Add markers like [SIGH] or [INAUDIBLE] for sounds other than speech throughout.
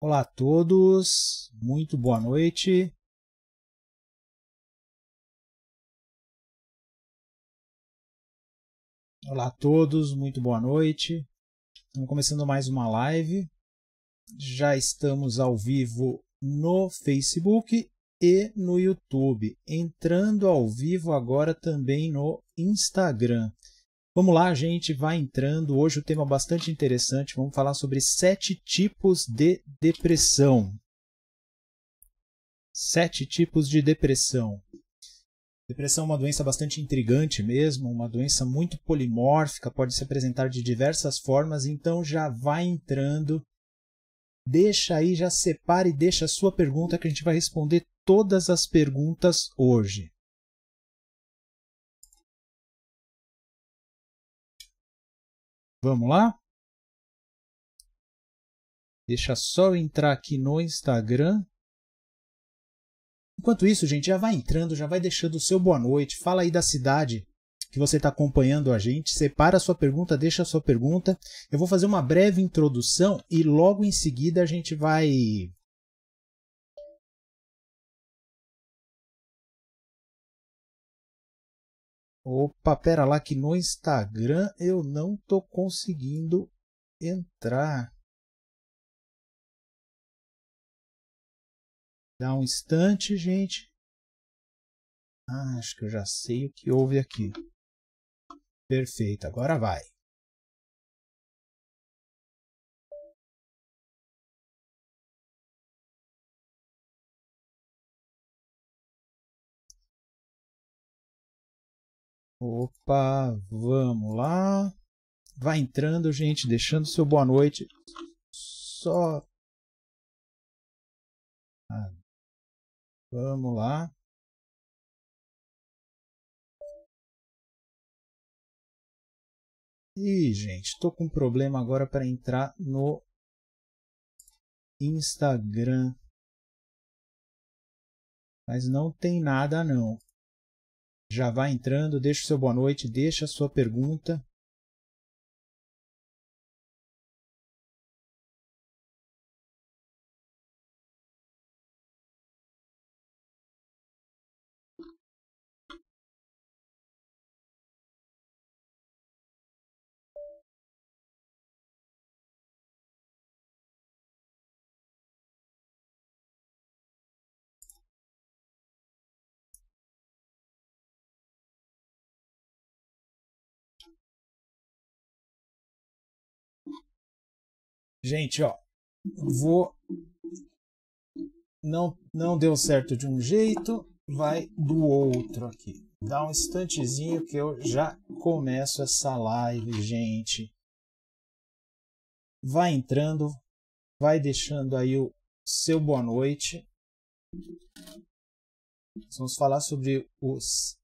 Olá a todos, muito boa noite. Olá a todos, muito boa noite. Estamos começando mais uma live. Já estamos ao vivo no Facebook e no YouTube. Entrando ao vivo agora também no Instagram. Vamos lá, gente, vai entrando. Hoje o tema tema é bastante interessante. Vamos falar sobre sete tipos de depressão. Sete tipos de depressão. Depressão é uma doença bastante intrigante mesmo, uma doença muito polimórfica, pode se apresentar de diversas formas, então já vai entrando. Deixa aí, já separe e deixa a sua pergunta que a gente vai responder todas as perguntas hoje. Vamos lá? Deixa só eu entrar aqui no Instagram. Enquanto isso, gente, já vai entrando, já vai deixando o seu boa noite, fala aí da cidade que você está acompanhando a gente, separa a sua pergunta, deixa a sua pergunta. Eu vou fazer uma breve introdução e logo em seguida a gente vai Opa, pera lá que no Instagram eu não tô conseguindo entrar. Dá um instante, gente. Ah, acho que eu já sei o que houve aqui. Perfeito, agora vai. Opa, vamos lá. Vai entrando, gente, deixando seu boa noite. Só. Ah, vamos lá. E, gente, estou com um problema agora para entrar no Instagram. Mas não tem nada não já vá entrando, deixa o seu boa noite, deixa a sua pergunta. Gente, ó, vou. Não, não deu certo de um jeito, vai do outro aqui. Dá um instantezinho que eu já começo essa live, gente. Vai entrando, vai deixando aí o seu boa noite. Nós vamos falar sobre os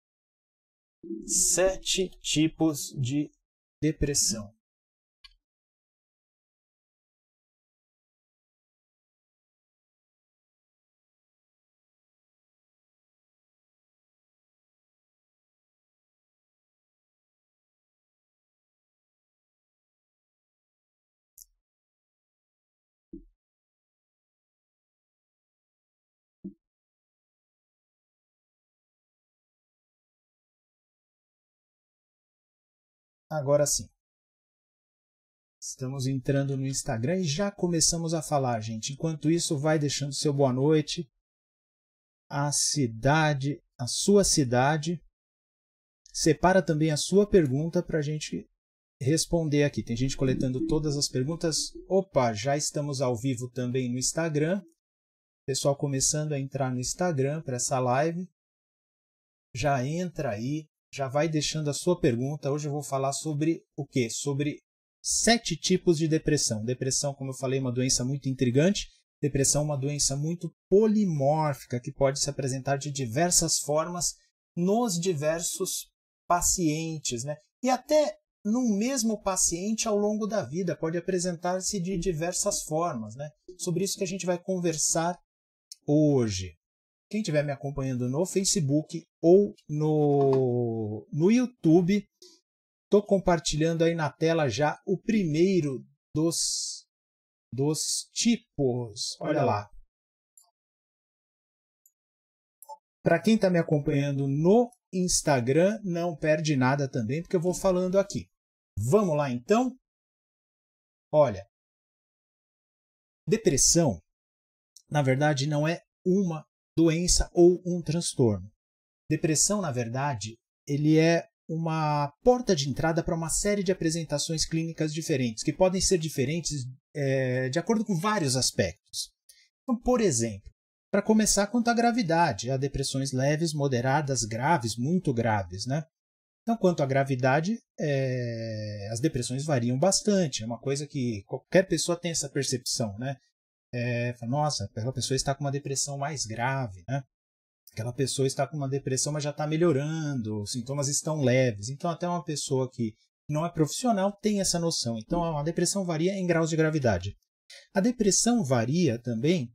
sete tipos de depressão. Agora sim. Estamos entrando no Instagram e já começamos a falar, gente. Enquanto isso, vai deixando seu boa noite. A cidade, a sua cidade. Separa também a sua pergunta para a gente responder aqui. Tem gente coletando todas as perguntas. Opa, já estamos ao vivo também no Instagram. Pessoal começando a entrar no Instagram para essa live. Já entra aí, já vai deixando a sua pergunta. Hoje eu vou falar sobre o quê? Sobre sete tipos de depressão. Depressão, como eu falei, é uma doença muito intrigante. Depressão é uma doença muito polimórfica que pode se apresentar de diversas formas nos diversos pacientes, né? E até no mesmo paciente ao longo da vida pode apresentar-se de diversas formas, né? Sobre isso que a gente vai conversar hoje quem estiver me acompanhando no Facebook ou no, no YouTube, estou compartilhando aí na tela já o primeiro dos, dos tipos. Olha lá. Para quem está me acompanhando no Instagram, não perde nada também, porque eu vou falando aqui. Vamos lá então? Olha, depressão, na verdade, não é uma doença ou um transtorno. Depressão, na verdade, ele é uma porta de entrada para uma série de apresentações clínicas diferentes, que podem ser diferentes é, de acordo com vários aspectos. Então, por exemplo, para começar, quanto à gravidade, há depressões leves, moderadas, graves, muito graves, né? Então, quanto à gravidade, é, as depressões variam bastante. É uma coisa que qualquer pessoa tem essa percepção, né? é, nossa, aquela pessoa está com uma depressão mais grave, né? Aquela pessoa está com uma depressão, mas já está melhorando, os sintomas estão leves. Então, até uma pessoa que não é profissional tem essa noção. Então, a depressão varia em graus de gravidade. A depressão varia também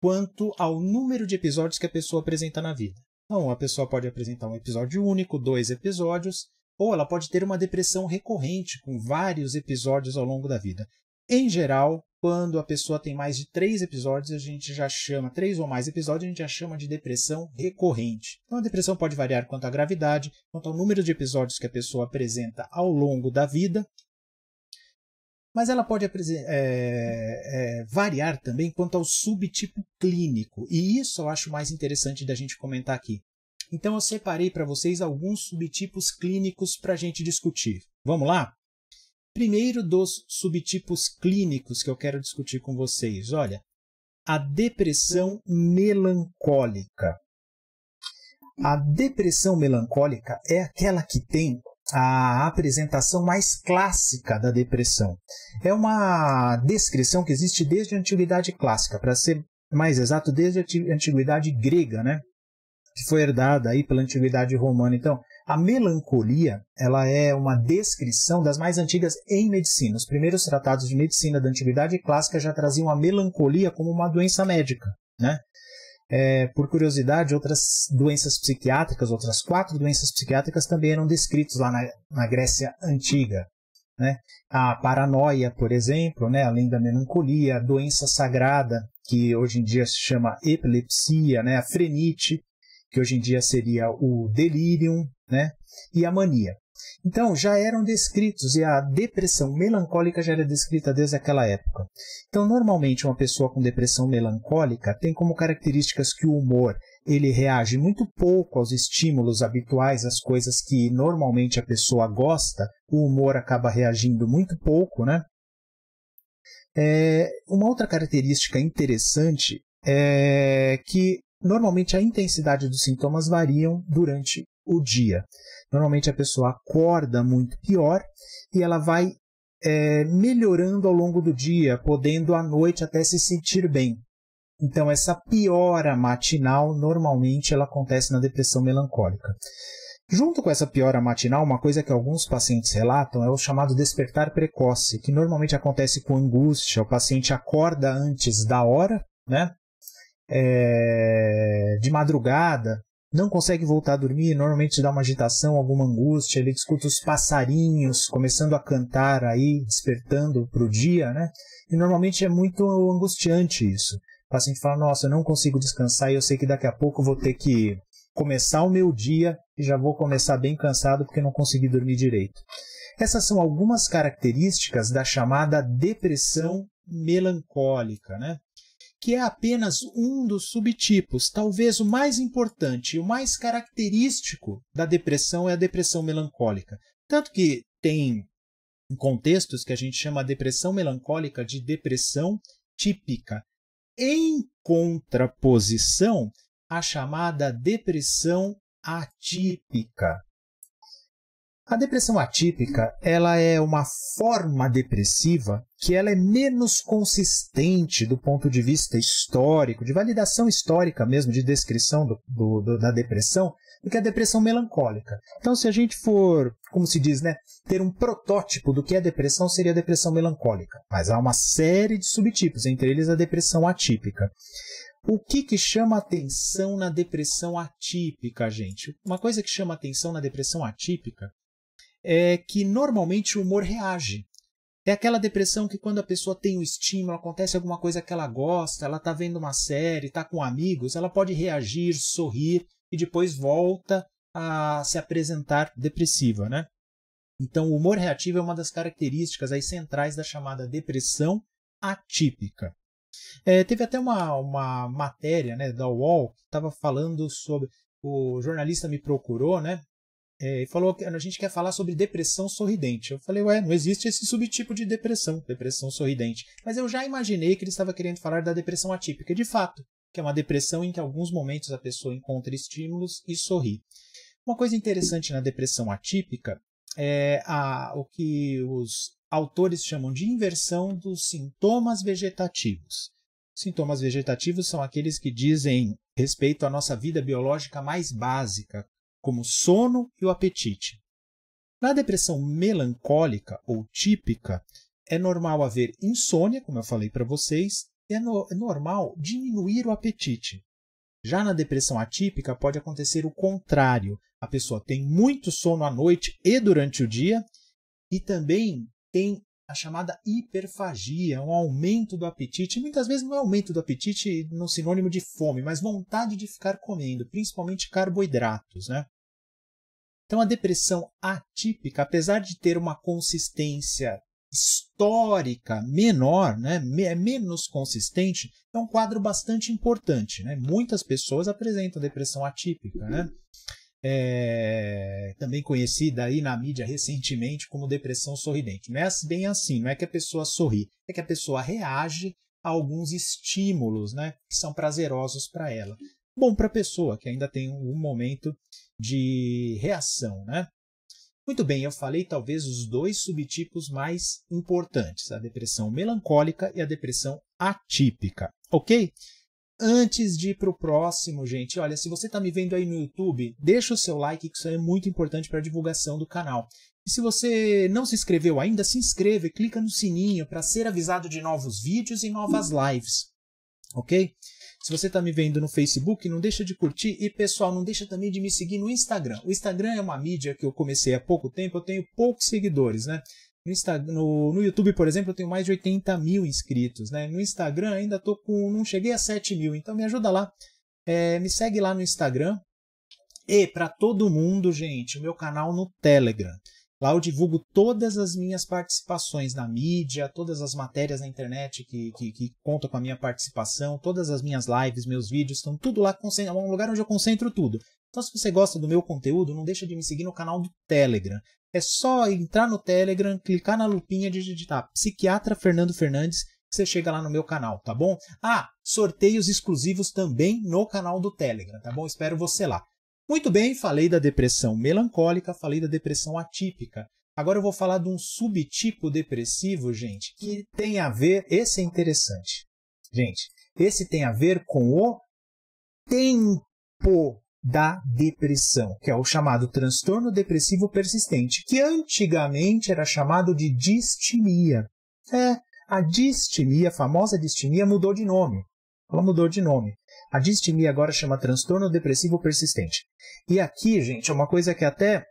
quanto ao número de episódios que a pessoa apresenta na vida. Então, a pessoa pode apresentar um episódio único, dois episódios, ou ela pode ter uma depressão recorrente com vários episódios ao longo da vida. Em geral, quando a pessoa tem mais de três episódios, a gente já chama, três ou mais episódios, a gente já chama de depressão recorrente. Então, a depressão pode variar quanto à gravidade, quanto ao número de episódios que a pessoa apresenta ao longo da vida, mas ela pode é, é, variar também quanto ao subtipo clínico, e isso eu acho mais interessante da gente comentar aqui. Então, eu separei para vocês alguns subtipos clínicos para a gente discutir. Vamos lá? Primeiro dos subtipos clínicos que eu quero discutir com vocês. Olha, a depressão melancólica. A depressão melancólica é aquela que tem a apresentação mais clássica da depressão. É uma descrição que existe desde a antiguidade clássica, para ser mais exato, desde a antiguidade grega, né? Que foi herdada aí pela antiguidade romana. Então, a melancolia, ela é uma descrição das mais antigas em medicina. Os primeiros tratados de medicina da antiguidade clássica já traziam a melancolia como uma doença médica, né? É, por curiosidade, outras doenças psiquiátricas, outras quatro doenças psiquiátricas também eram descritas lá na, na Grécia Antiga. Né? A paranoia, por exemplo, né? além da melancolia, a doença sagrada, que hoje em dia se chama epilepsia, né? a frenite, que hoje em dia seria o delírio, né? e a mania. Então, já eram descritos e a depressão melancólica já era descrita desde aquela época. Então, normalmente uma pessoa com depressão melancólica tem como características que o humor, ele reage muito pouco aos estímulos habituais, às coisas que normalmente a pessoa gosta, o humor acaba reagindo muito pouco, né? É, uma outra característica interessante é que normalmente a intensidade dos sintomas variam durante o dia. Normalmente a pessoa acorda muito pior e ela vai é, melhorando ao longo do dia, podendo à noite até se sentir bem. Então essa piora matinal normalmente ela acontece na depressão melancólica. Junto com essa piora matinal, uma coisa que alguns pacientes relatam é o chamado despertar precoce, que normalmente acontece com angústia. O paciente acorda antes da hora, né? É, de madrugada, não consegue voltar a dormir, normalmente dá uma agitação, alguma angústia, ele escuta os passarinhos começando a cantar aí, despertando para o dia, né? E normalmente é muito angustiante isso. O paciente fala, nossa, eu não consigo descansar e eu sei que daqui a pouco vou ter que começar o meu dia e já vou começar bem cansado porque não consegui dormir direito. Essas são algumas características da chamada depressão melancólica, né? que é apenas um dos subtipos, talvez o mais importante e o mais característico da depressão é a depressão melancólica. Tanto que tem contextos que a gente chama a depressão melancólica de depressão típica, em contraposição à chamada depressão atípica, a depressão atípica, ela é uma forma depressiva que ela é menos consistente do ponto de vista histórico, de validação histórica mesmo, de descrição do, do, do, da depressão, do que a depressão melancólica. Então, se a gente for, como se diz, né, ter um protótipo do que é depressão, seria a depressão melancólica. Mas há uma série de subtipos, entre eles a depressão atípica. O que, que chama atenção na depressão atípica, gente? Uma coisa que chama atenção na depressão atípica é que normalmente o humor reage. É aquela depressão que quando a pessoa tem o um estímulo, acontece alguma coisa que ela gosta, ela está vendo uma série, está com amigos, ela pode reagir, sorrir e depois volta a se apresentar depressiva, né? Então, o humor reativo é uma das características aí centrais da chamada depressão atípica. É, teve até uma, uma matéria né, da UOL que estava falando sobre. O jornalista me procurou, né? é, falou que a gente quer falar sobre depressão sorridente. Eu falei, ué, não existe esse subtipo de depressão, depressão sorridente. Mas eu já imaginei que ele estava querendo falar da depressão atípica, de fato, que é uma depressão em que alguns momentos a pessoa encontra estímulos e sorri. Uma coisa interessante na depressão atípica é a, o que os autores chamam de inversão dos sintomas vegetativos. Sintomas vegetativos são aqueles que dizem respeito à nossa vida biológica mais básica, como o sono e o apetite. Na depressão melancólica ou típica, é normal haver insônia, como eu falei para vocês, e é, no é normal diminuir o apetite. Já na depressão atípica, pode acontecer o contrário. A pessoa tem muito sono à noite e durante o dia e também tem a chamada hiperfagia, é um aumento do apetite. Muitas vezes não é aumento do apetite no é sinônimo de fome, mas vontade de ficar comendo, principalmente carboidratos. Né? Então, a depressão atípica, apesar de ter uma consistência histórica menor, né, é menos consistente, é um quadro bastante importante. Né? Muitas pessoas apresentam depressão atípica. Né? é, também conhecida aí na mídia recentemente como depressão sorridente. Não é bem assim, não é que a pessoa sorri, é que a pessoa reage a alguns estímulos né, que são prazerosos para ela. Bom para a pessoa que ainda tem um momento de reação. Né? Muito bem, eu falei talvez os dois subtipos mais importantes, a depressão melancólica e a depressão atípica, ok? Antes de ir pro próximo, gente, olha, se você está me vendo aí no YouTube, deixa o seu like, que isso é muito importante para divulgação do canal. E se você não se inscreveu ainda, se inscreva e clica no sininho para ser avisado de novos vídeos e novas lives. OK? Se você está me vendo no Facebook, não deixa de curtir e, pessoal, não deixa também de me seguir no Instagram. O Instagram é uma mídia que eu comecei há pouco tempo, eu tenho poucos seguidores, né? No, no, YouTube, por exemplo, eu tenho mais de 80 mil inscritos. Né? No Instagram ainda tô com. não cheguei a 7 mil, então me ajuda lá. É, me segue lá no Instagram. E para todo mundo, gente, o meu canal no Telegram. Lá eu divulgo todas as minhas participações na mídia, todas as matérias na internet que, que, que contam com a minha participação, todas as minhas lives, meus vídeos, estão tudo lá, é um lugar onde eu concentro tudo. Então, se você gosta do meu conteúdo, não deixa de me seguir no canal do Telegram. É só entrar no Telegram, clicar na lupinha e digitar Psiquiatra Fernando Fernandes, que você chega lá no meu canal, tá bom? Ah, sorteios exclusivos também no canal do Telegram, tá bom? Espero você lá. Muito bem, falei da depressão melancólica, falei da depressão atípica. Agora eu vou falar de um subtipo depressivo, gente, que tem a ver. Esse é interessante. Gente, esse tem a ver com o tempo da depressão, que é o chamado transtorno depressivo persistente, que antigamente era chamado de distimia. É, a distimia, a famosa distimia, mudou de nome. Ela mudou de nome. A distimia agora chama transtorno depressivo persistente. E aqui, gente, é uma coisa que até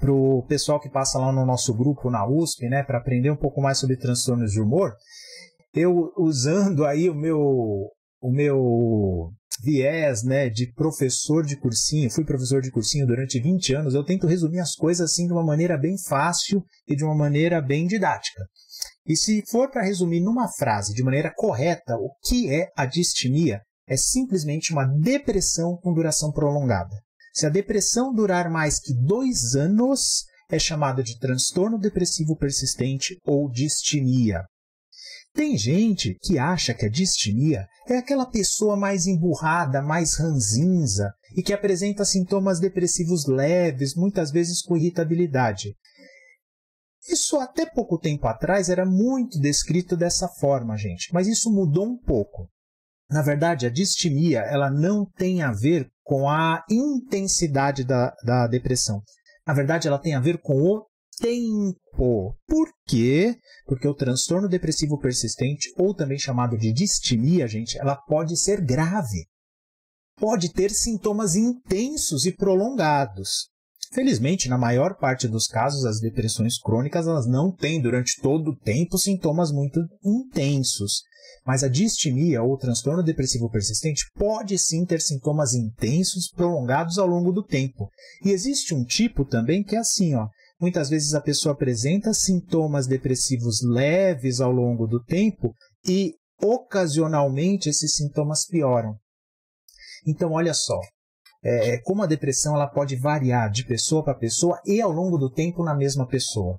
para o pessoal que passa lá no nosso grupo na USP, né, para aprender um pouco mais sobre transtornos de humor, eu usando aí o meu o meu viés, né, de professor de cursinho, fui professor de cursinho durante 20 anos, eu tento resumir as coisas assim de uma maneira bem fácil e de uma maneira bem didática. E se for para resumir numa frase de maneira correta o que é a distimia, é simplesmente uma depressão com duração prolongada. Se a depressão durar mais que dois anos, é chamada de transtorno depressivo persistente ou distimia. Tem gente que acha que a distimia é aquela pessoa mais emburrada, mais ranzinza e que apresenta sintomas depressivos leves, muitas vezes com irritabilidade. Isso até pouco tempo atrás era muito descrito dessa forma, gente, mas isso mudou um pouco. Na verdade, a distimia ela não tem a ver com a intensidade da, da depressão. Na verdade, ela tem a ver com o tempo. Por quê? Porque o transtorno depressivo persistente, ou também chamado de distimia, gente, ela pode ser grave. Pode ter sintomas intensos e prolongados. Felizmente, na maior parte dos casos, as depressões crônicas elas não têm durante todo o tempo sintomas muito intensos. Mas a distimia ou transtorno depressivo persistente pode sim ter sintomas intensos prolongados ao longo do tempo. E existe um tipo também que é assim, ó, Muitas vezes a pessoa apresenta sintomas depressivos leves ao longo do tempo e ocasionalmente esses sintomas pioram. Então, olha só, é, é como a depressão ela pode variar de pessoa para pessoa e ao longo do tempo na mesma pessoa.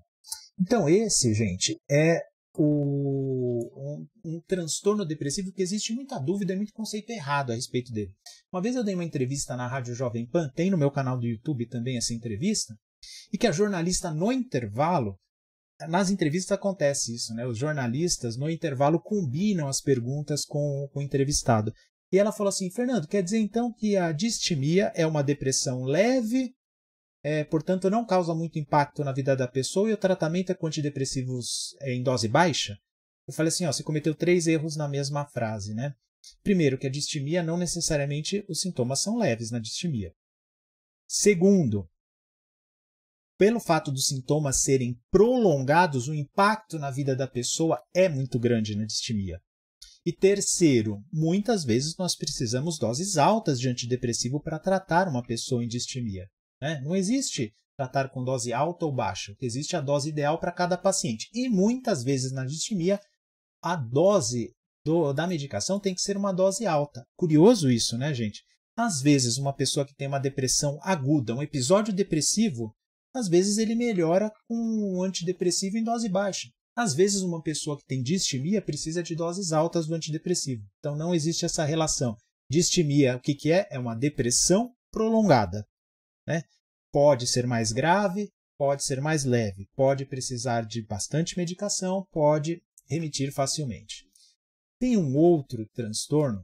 Então, esse, gente, é o, um, um, transtorno depressivo que existe muita dúvida e muito conceito errado a respeito dele. Uma vez eu dei uma entrevista na Rádio Jovem Pan, tem no meu canal do YouTube também essa entrevista, e que a jornalista, no intervalo, nas entrevistas acontece isso, né? Os jornalistas, no intervalo, combinam as perguntas com, com o entrevistado. E ela falou assim: Fernando, quer dizer então que a distimia é uma depressão leve, é, portanto não causa muito impacto na vida da pessoa e o tratamento é com antidepressivos é, em dose baixa? Eu falei assim: ó, você cometeu três erros na mesma frase, né? Primeiro, que a distimia não necessariamente os sintomas são leves na distimia. Segundo, pelo fato dos sintomas serem prolongados, o impacto na vida da pessoa é muito grande na distimia. E terceiro, muitas vezes nós precisamos doses altas de antidepressivo para tratar uma pessoa em distimia. Né? Não existe tratar com dose alta ou baixa, existe a dose ideal para cada paciente. E muitas vezes na distimia, a dose do, da medicação tem que ser uma dose alta. Curioso isso, né, gente? Às vezes, uma pessoa que tem uma depressão aguda, um episódio depressivo, às vezes ele melhora com um antidepressivo em dose baixa. Às vezes uma pessoa que tem distimia precisa de doses altas do antidepressivo. Então não existe essa relação. Distimia, o que, que é? É uma depressão prolongada. Né? Pode ser mais grave, pode ser mais leve, pode precisar de bastante medicação, pode remitir facilmente. Tem um outro transtorno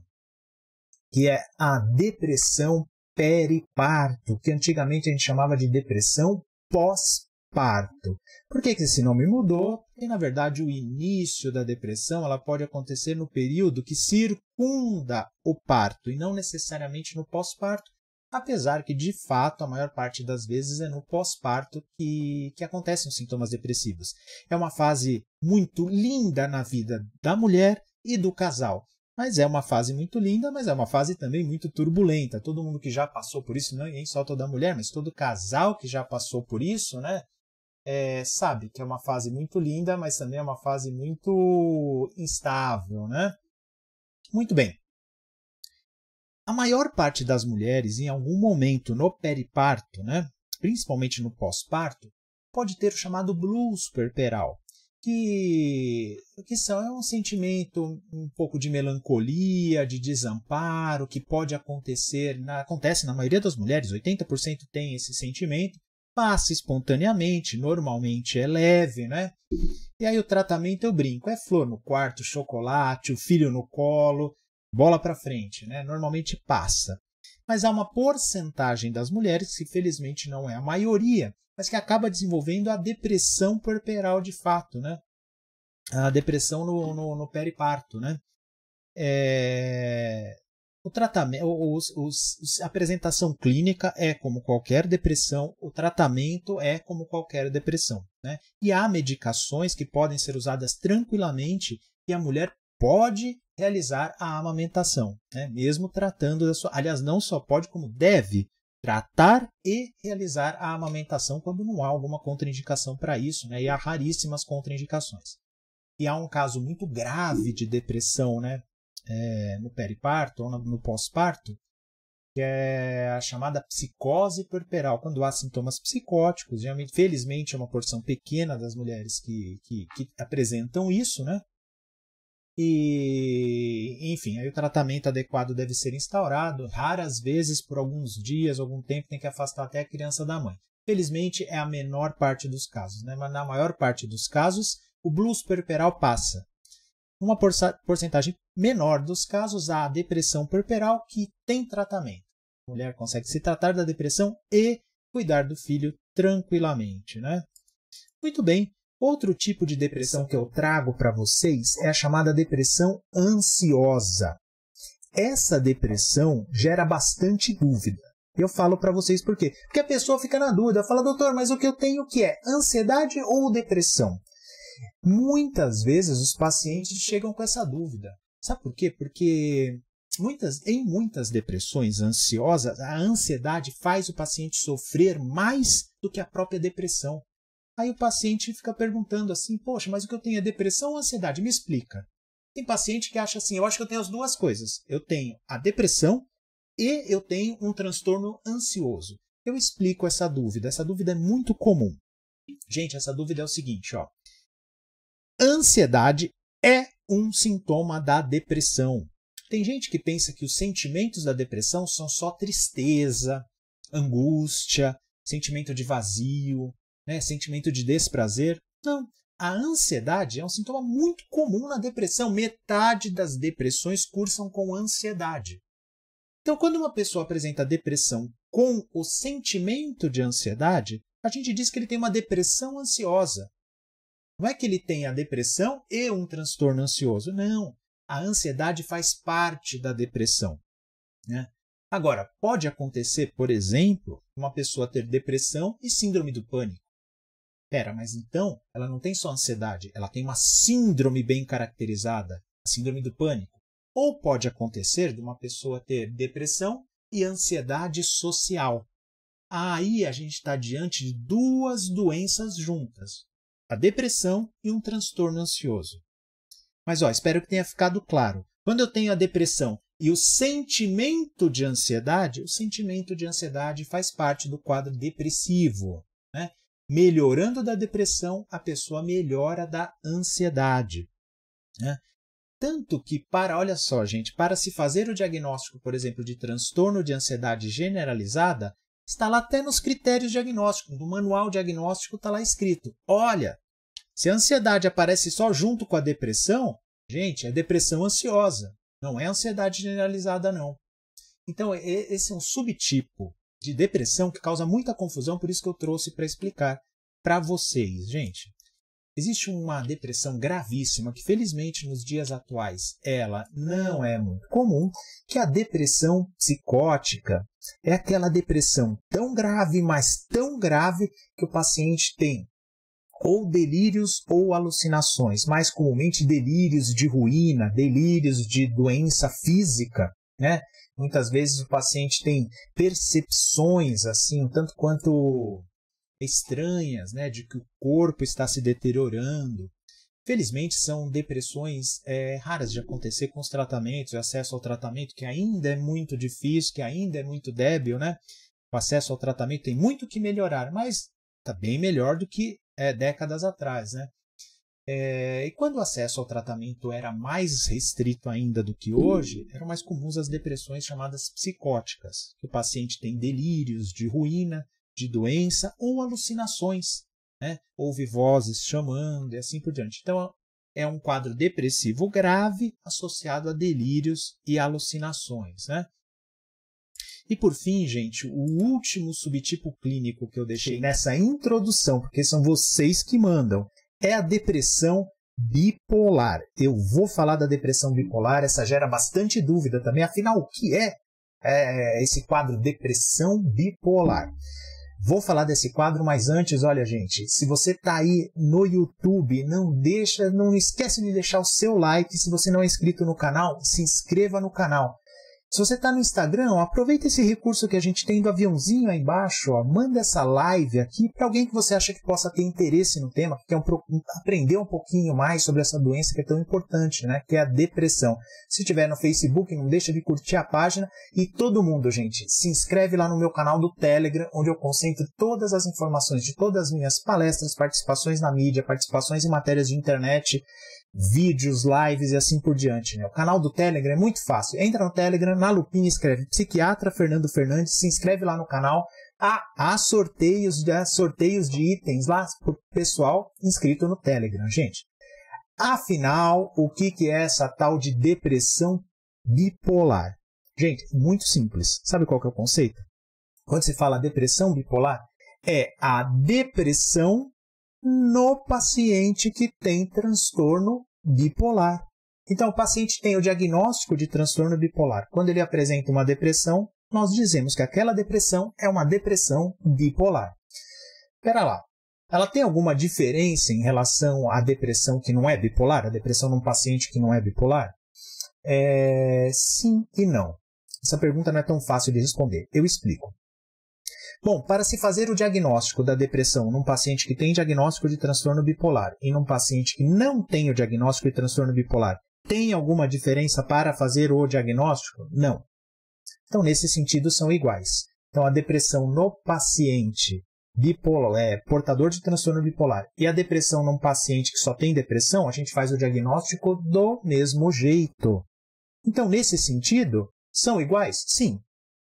que é a depressão periparto, que antigamente a gente chamava de depressão pós-parto. Por que, esse nome mudou? Porque, na verdade, o início da depressão ela pode acontecer no período que circunda o parto e não necessariamente no pós-parto, apesar que, de fato, a maior parte das vezes é no pós-parto que, que acontecem os sintomas depressivos. É uma fase muito linda na vida da mulher e do casal. Mas é uma fase muito linda, mas é uma fase também muito turbulenta. Todo mundo que já passou por isso, não nem só toda mulher, mas todo casal que já passou por isso, né? É, sabe que é uma fase muito linda, mas também é uma fase muito instável, né? Muito bem. A maior parte das mulheres, em algum momento no periparto, né, principalmente no pós-parto, pode ter o chamado blues perperal que, que são é um sentimento um pouco de melancolia, de desamparo, que pode acontecer, na, acontece na maioria das mulheres, 80% tem esse sentimento, passa espontaneamente, normalmente é leve, né? E aí o tratamento eu brinco, é flor no quarto, chocolate, o filho no colo, bola para frente, né? Normalmente passa mas há uma porcentagem das mulheres, que felizmente não é a maioria, mas que acaba desenvolvendo a depressão puerperal de fato, né? A depressão no, no, no periparto, né? É... O tratamento, os, os, a apresentação clínica é como qualquer depressão, o tratamento é como qualquer depressão. Né? E há medicações que podem ser usadas tranquilamente e a mulher pode realizar a amamentação, né? mesmo tratando da sua. Aliás, não só pode, como deve tratar e realizar a amamentação quando não há alguma contraindicação para isso, né? e há raríssimas contraindicações. E há um caso muito grave de depressão né? É, no periparto ou no pós-parto, que é a chamada psicose puerperal, quando há sintomas psicóticos. Geralmente, felizmente, é uma porção pequena das mulheres que, que, que apresentam isso, né? E, enfim, aí o tratamento adequado deve ser instaurado. Raras vezes, por alguns dias, algum tempo, tem que afastar até a criança da mãe. Felizmente, é a menor parte dos casos, né? mas na maior parte dos casos, o blues puerperal passa. Uma porcentagem menor dos casos, há a depressão puerperal que tem tratamento. A mulher consegue se tratar da depressão e cuidar do filho tranquilamente. Né? Muito bem, Outro tipo de depressão que eu trago para vocês é a chamada depressão ansiosa. Essa depressão gera bastante dúvida. Eu falo para vocês por quê? Porque a pessoa fica na dúvida, fala: "Doutor, mas o que eu tenho que é ansiedade ou depressão?" Muitas vezes os pacientes chegam com essa dúvida. Sabe por quê? Porque muitas, em muitas depressões ansiosas, a ansiedade faz o paciente sofrer mais do que a própria depressão. Aí o paciente fica perguntando assim: Poxa, mas o que eu tenho é depressão ou ansiedade? Me explica. Tem paciente que acha assim: Eu acho que eu tenho as duas coisas. Eu tenho a depressão e eu tenho um transtorno ansioso. Eu explico essa dúvida. Essa dúvida é muito comum. Gente, essa dúvida é o seguinte: ó. Ansiedade é um sintoma da depressão. Tem gente que pensa que os sentimentos da depressão são só tristeza, angústia, sentimento de vazio, né, sentimento de desprazer. Não, a ansiedade é um sintoma muito comum na depressão. Metade das depressões cursam com ansiedade. Então, quando uma pessoa apresenta depressão com o sentimento de ansiedade, a gente diz que ele tem uma depressão ansiosa. Não é que ele tem a depressão e um transtorno ansioso. Não. A ansiedade faz parte da depressão. Né? Agora, pode acontecer, por exemplo, uma pessoa ter depressão e síndrome do pânico. Pera, mas então ela não tem só ansiedade, ela tem uma síndrome bem caracterizada, a síndrome do pânico. Ou pode acontecer de uma pessoa ter depressão e ansiedade social. Aí a gente está diante de duas doenças juntas, a depressão e um transtorno ansioso. Mas ó, espero que tenha ficado claro. Quando eu tenho a depressão e o sentimento de ansiedade, o sentimento de ansiedade faz parte do quadro depressivo. Né? melhorando da depressão, a pessoa melhora da ansiedade. Né? Tanto que, para, olha só, gente, para se fazer o diagnóstico, por exemplo, de transtorno de ansiedade generalizada, está lá até nos critérios diagnósticos, no manual diagnóstico está lá escrito. Olha, se a ansiedade aparece só junto com a depressão, gente, é depressão ansiosa, não é ansiedade generalizada, não. Então, esse é um subtipo de depressão que causa muita confusão, por isso que eu trouxe para explicar para vocês. Gente, existe uma depressão gravíssima que, felizmente, nos dias atuais, ela não é muito comum, que é a depressão psicótica. É aquela depressão tão grave, mas tão grave, que o paciente tem ou delírios ou alucinações, mais comumente delírios de ruína, delírios de doença física, né? Muitas vezes o paciente tem percepções, assim, um tanto quanto estranhas, né, de que o corpo está se deteriorando. Felizmente, são depressões é, raras de acontecer com os tratamentos, o acesso ao tratamento, que ainda é muito difícil, que ainda é muito débil, né? O acesso ao tratamento tem muito que melhorar, mas está bem melhor do que é, décadas atrás, né? É, e quando o acesso ao tratamento era mais restrito ainda do que hoje, eram mais comuns as depressões chamadas psicóticas, que o paciente tem delírios de ruína, de doença ou alucinações, né? ouve vozes chamando e assim por diante. Então, é um quadro depressivo grave associado a delírios e alucinações. Né? E por fim, gente, o último subtipo clínico que eu deixei nessa introdução, porque são vocês que mandam, é a depressão bipolar. Eu vou falar da depressão bipolar, essa gera bastante dúvida também, afinal, o que é, é, é esse quadro depressão bipolar? Vou falar desse quadro, mas antes, olha gente, se você está aí no YouTube, não deixa, não esquece de deixar o seu like. Se você não é inscrito no canal, se inscreva no canal. Se você está no Instagram, ó, aproveita esse recurso que a gente tem do aviãozinho aí embaixo, ó, manda essa live aqui para alguém que você acha que possa ter interesse no tema, que quer um, aprender um pouquinho mais sobre essa doença que é tão importante, né, que é a depressão. Se tiver no Facebook, não deixa de curtir a página e todo mundo, gente, se inscreve lá no meu canal do Telegram, onde eu concentro todas as informações de todas as minhas palestras, participações na mídia, participações em matérias de internet, vídeos, lives e assim por diante. Né? O canal do Telegram é muito fácil. Entra no Telegram, na lupinha escreve Psiquiatra Fernando Fernandes, se inscreve lá no canal. Há, há sorteios, há sorteios de itens lá pro pessoal inscrito no Telegram, gente. Afinal, o que, que é essa tal de depressão bipolar? Gente, muito simples. Sabe qual que é o conceito? Quando se fala depressão bipolar, é a depressão no paciente que tem transtorno bipolar. Então, o paciente tem o diagnóstico de transtorno bipolar. Quando ele apresenta uma depressão, nós dizemos que aquela depressão é uma depressão bipolar. Espera lá, ela tem alguma diferença em relação à depressão que não é bipolar, a depressão num paciente que não é bipolar? É... Sim e não. Essa pergunta não é tão fácil de responder. Eu explico. Bom, para se fazer o diagnóstico da depressão num paciente que tem diagnóstico de transtorno bipolar e num paciente que não tem o diagnóstico de transtorno bipolar, tem alguma diferença para fazer o diagnóstico? Não. Então, nesse sentido, são iguais. Então, a depressão no paciente bipolar, é, portador de transtorno bipolar e a depressão num paciente que só tem depressão, a gente faz o diagnóstico do mesmo jeito. Então, nesse sentido, são iguais? Sim.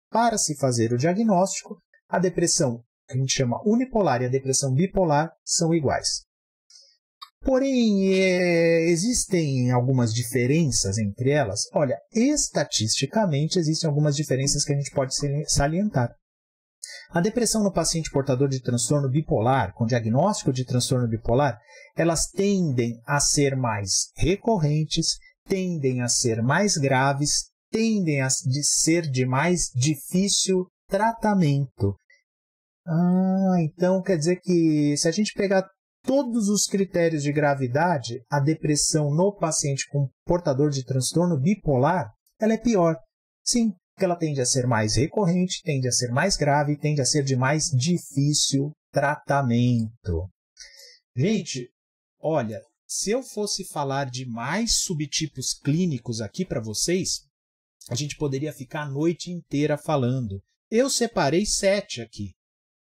Para se fazer o diagnóstico, a depressão que a gente chama unipolar e a depressão bipolar são iguais. Porém, é, existem algumas diferenças entre elas. Olha, estatisticamente existem algumas diferenças que a gente pode salientar. A depressão no paciente portador de transtorno bipolar, com diagnóstico de transtorno bipolar, elas tendem a ser mais recorrentes, tendem a ser mais graves, tendem a ser de mais difícil tratamento. Ah, então quer dizer que se a gente pegar todos os critérios de gravidade, a depressão no paciente com portador de transtorno bipolar, ela é pior. Sim, porque ela tende a ser mais recorrente, tende a ser mais grave, tende a ser de mais difícil tratamento. Gente, olha, se eu fosse falar de mais subtipos clínicos aqui para vocês, a gente poderia ficar a noite inteira falando. Eu separei sete aqui.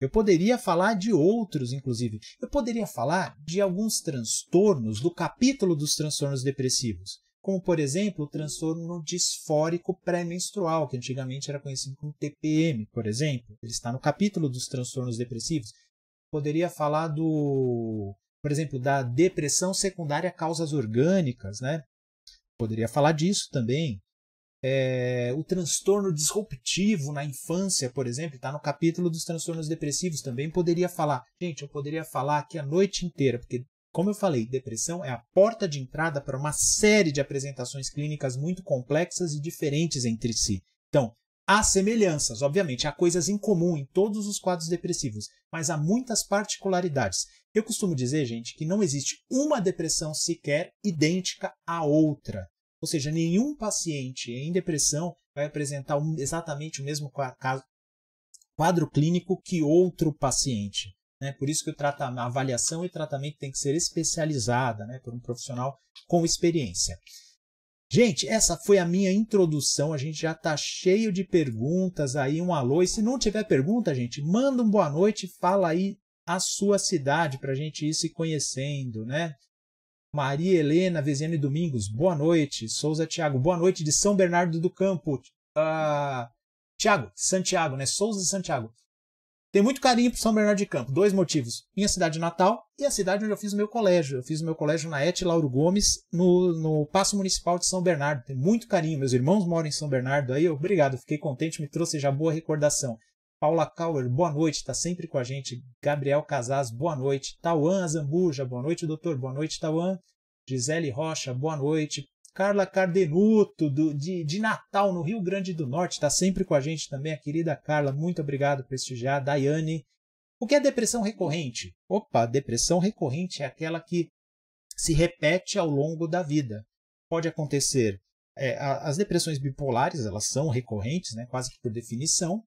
Eu poderia falar de outros, inclusive. Eu poderia falar de alguns transtornos do capítulo dos transtornos depressivos, como, por exemplo, o transtorno disfórico pré-menstrual, que antigamente era conhecido como TPM, por exemplo. Ele está no capítulo dos transtornos depressivos. Eu poderia falar do, por exemplo, da depressão secundária a causas orgânicas, né? Eu poderia falar disso também é, o transtorno disruptivo na infância, por exemplo, está no capítulo dos transtornos depressivos também, poderia falar. Gente, eu poderia falar aqui a noite inteira, porque, como eu falei, depressão é a porta de entrada para uma série de apresentações clínicas muito complexas e diferentes entre si. Então, há semelhanças, obviamente, há coisas em comum em todos os quadros depressivos, mas há muitas particularidades. Eu costumo dizer, gente, que não existe uma depressão sequer idêntica à outra. Ou seja, nenhum paciente em depressão vai apresentar exatamente o mesmo quadro clínico que outro paciente. Né? Por isso que a avaliação e tratamento tem que ser especializada né? por um profissional com experiência. Gente, essa foi a minha introdução. A gente já está cheio de perguntas aí. Um alô. E se não tiver pergunta, gente, manda um boa noite, fala aí a sua cidade para a gente ir se conhecendo, né? Maria Helena Vezene Domingos, boa noite. Souza Tiago, boa noite de São Bernardo do Campo. Uh, ah, Tiago, Santiago, né? Souza Santiago. Tem muito carinho por São Bernardo de Campo. Dois motivos. Minha cidade natal e a cidade onde eu fiz o meu colégio. Eu fiz o meu colégio na Et Lauro Gomes, no, no Passo Municipal de São Bernardo. Tem muito carinho. Meus irmãos moram em São Bernardo aí. Obrigado, fiquei contente, me trouxe já boa recordação. Paula Kauer, boa noite, está sempre com a gente. Gabriel Casas, boa noite. Tauan Azambuja, boa noite, doutor. Boa noite, Tauan. Gisele Rocha, boa noite. Carla Cardenuto, do, de, de Natal, no Rio Grande do Norte, está sempre com a gente também. A querida Carla, muito obrigado por prestigiar. Daiane. O que é depressão recorrente? Opa, depressão recorrente é aquela que se repete ao longo da vida. Pode acontecer. É, a, as depressões bipolares, elas são recorrentes, né, quase que por definição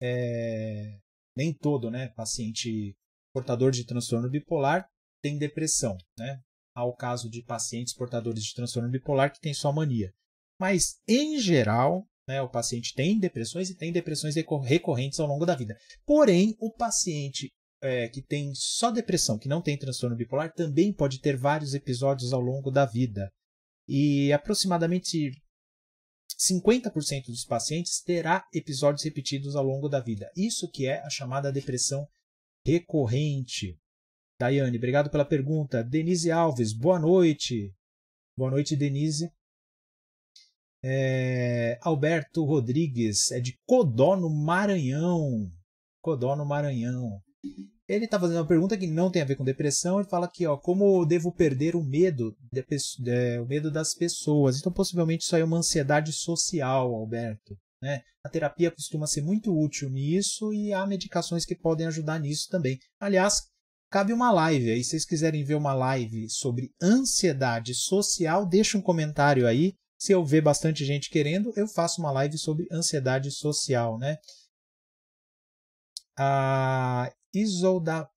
é, nem todo né, paciente portador de transtorno bipolar tem depressão. Né? Há o caso de pacientes portadores de transtorno bipolar que têm só mania. Mas, em geral, né, o paciente tem depressões e tem depressões recorrentes ao longo da vida. Porém, o paciente é, que tem só depressão, que não tem transtorno bipolar, também pode ter vários episódios ao longo da vida. E aproximadamente 50% dos pacientes terá episódios repetidos ao longo da vida. Isso que é a chamada depressão recorrente. Daiane, obrigado pela pergunta. Denise Alves, boa noite. Boa noite, Denise. É, Alberto Rodrigues, é de Codó, no Maranhão. Codó, no Maranhão. Ele está fazendo uma pergunta que não tem a ver com depressão. e fala aqui, ó, como devo perder o medo, de, de, o medo das pessoas? Então, possivelmente isso aí é uma ansiedade social, Alberto. Né? A terapia costuma ser muito útil nisso e há medicações que podem ajudar nisso também. Aliás, cabe uma live aí. Se vocês quiserem ver uma live sobre ansiedade social, deixa um comentário aí. Se eu ver bastante gente querendo, eu faço uma live sobre ansiedade social, né? Ah, Isolda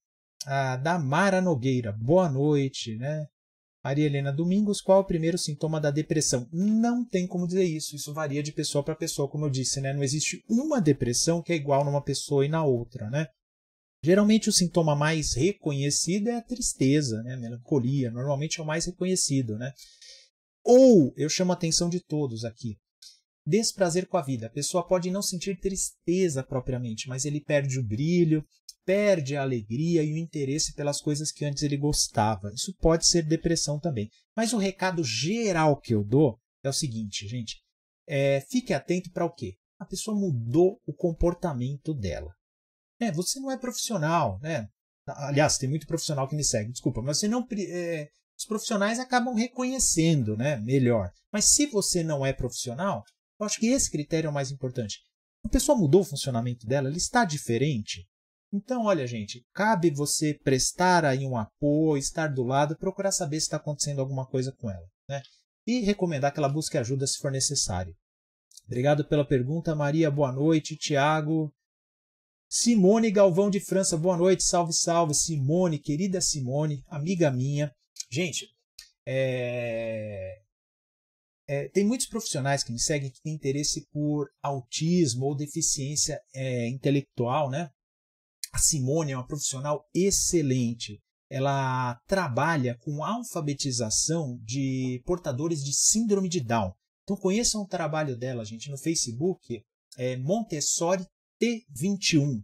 a Mara Nogueira, boa noite, né? Maria Helena Domingos, qual é o primeiro sintoma da depressão? Não tem como dizer isso, isso varia de pessoa para pessoa, como eu disse, né? Não existe uma depressão que é igual numa pessoa e na outra, né? Geralmente o sintoma mais reconhecido é a tristeza, né? a melancolia, normalmente é o mais reconhecido, né? Ou, eu chamo a atenção de todos aqui, desprazer com a vida. A pessoa pode não sentir tristeza propriamente, mas ele perde o brilho, perde a alegria e o interesse pelas coisas que antes ele gostava. Isso pode ser depressão também. Mas o recado geral que eu dou é o seguinte, gente. É, fique atento para o quê? A pessoa mudou o comportamento dela. É, você não é profissional, né? Aliás, tem muito profissional que me segue, desculpa, mas você não. É, os profissionais acabam reconhecendo, né? Melhor. Mas se você não é profissional, eu acho que esse critério é o mais importante. A pessoa mudou o funcionamento dela, ele está diferente. Então, olha, gente, cabe você prestar aí um apoio, estar do lado, procurar saber se está acontecendo alguma coisa com ela, né? E recomendar que ela busque ajuda se for necessário. Obrigado pela pergunta, Maria. Boa noite, Tiago. Simone Galvão de França, boa noite, salve, salve, Simone, querida Simone, amiga minha. Gente, é... É, tem muitos profissionais que me seguem que têm interesse por autismo ou deficiência é, intelectual, né? A Simone é uma profissional excelente. Ela trabalha com alfabetização de portadores de síndrome de Down. Então conheçam o trabalho dela, gente, no Facebook, é Montessori T21.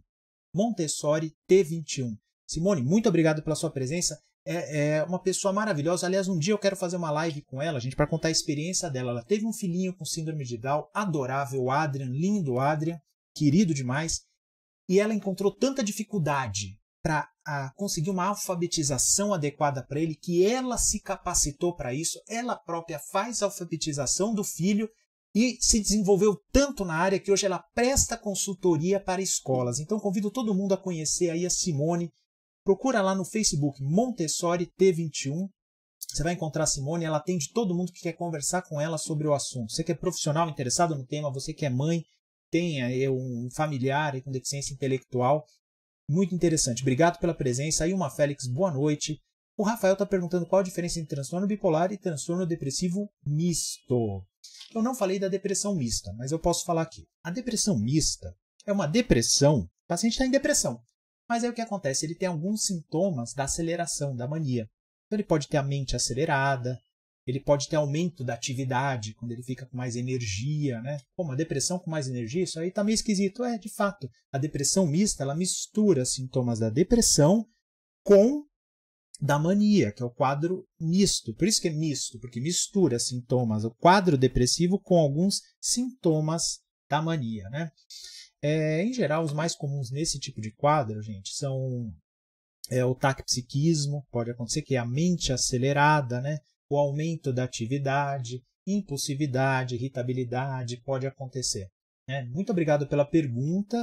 Montessori T21. Simone, muito obrigado pela sua presença. É, é, uma pessoa maravilhosa. Aliás, um dia eu quero fazer uma live com ela, gente, para contar a experiência dela. Ela teve um filhinho com síndrome de Down, adorável, Adrian, lindo Adrian, querido demais e ela encontrou tanta dificuldade para conseguir uma alfabetização adequada para ele que ela se capacitou para isso, ela própria faz a alfabetização do filho e se desenvolveu tanto na área que hoje ela presta consultoria para escolas. Então convido todo mundo a conhecer aí a Simone. Procura lá no Facebook Montessori T21. Você vai encontrar a Simone, ela atende todo mundo que quer conversar com ela sobre o assunto. Você que é profissional interessado no tema, você que é mãe, tenha um familiar com deficiência intelectual. Muito interessante. Obrigado pela presença. Aí uma Félix, boa noite. O Rafael está perguntando qual a diferença entre transtorno bipolar e transtorno depressivo misto. Eu não falei da depressão mista, mas eu posso falar aqui. A depressão mista é uma depressão. O paciente está em depressão. Mas aí o que acontece? Ele tem alguns sintomas da aceleração, da mania. Então, ele pode ter a mente acelerada, ele pode ter aumento da atividade, quando ele fica com mais energia, né? Pô, uma depressão com mais energia, isso aí tá meio esquisito. É, de fato, a depressão mista, ela mistura sintomas da depressão com da mania, que é o quadro misto. Por isso que é misto, porque mistura sintomas, o quadro depressivo com alguns sintomas da mania, né? É, em geral, os mais comuns nesse tipo de quadro, gente, são é, o taquipsiquismo, pode acontecer que é a mente acelerada, né? o aumento da atividade, impulsividade, irritabilidade pode acontecer. Né? Muito obrigado pela pergunta.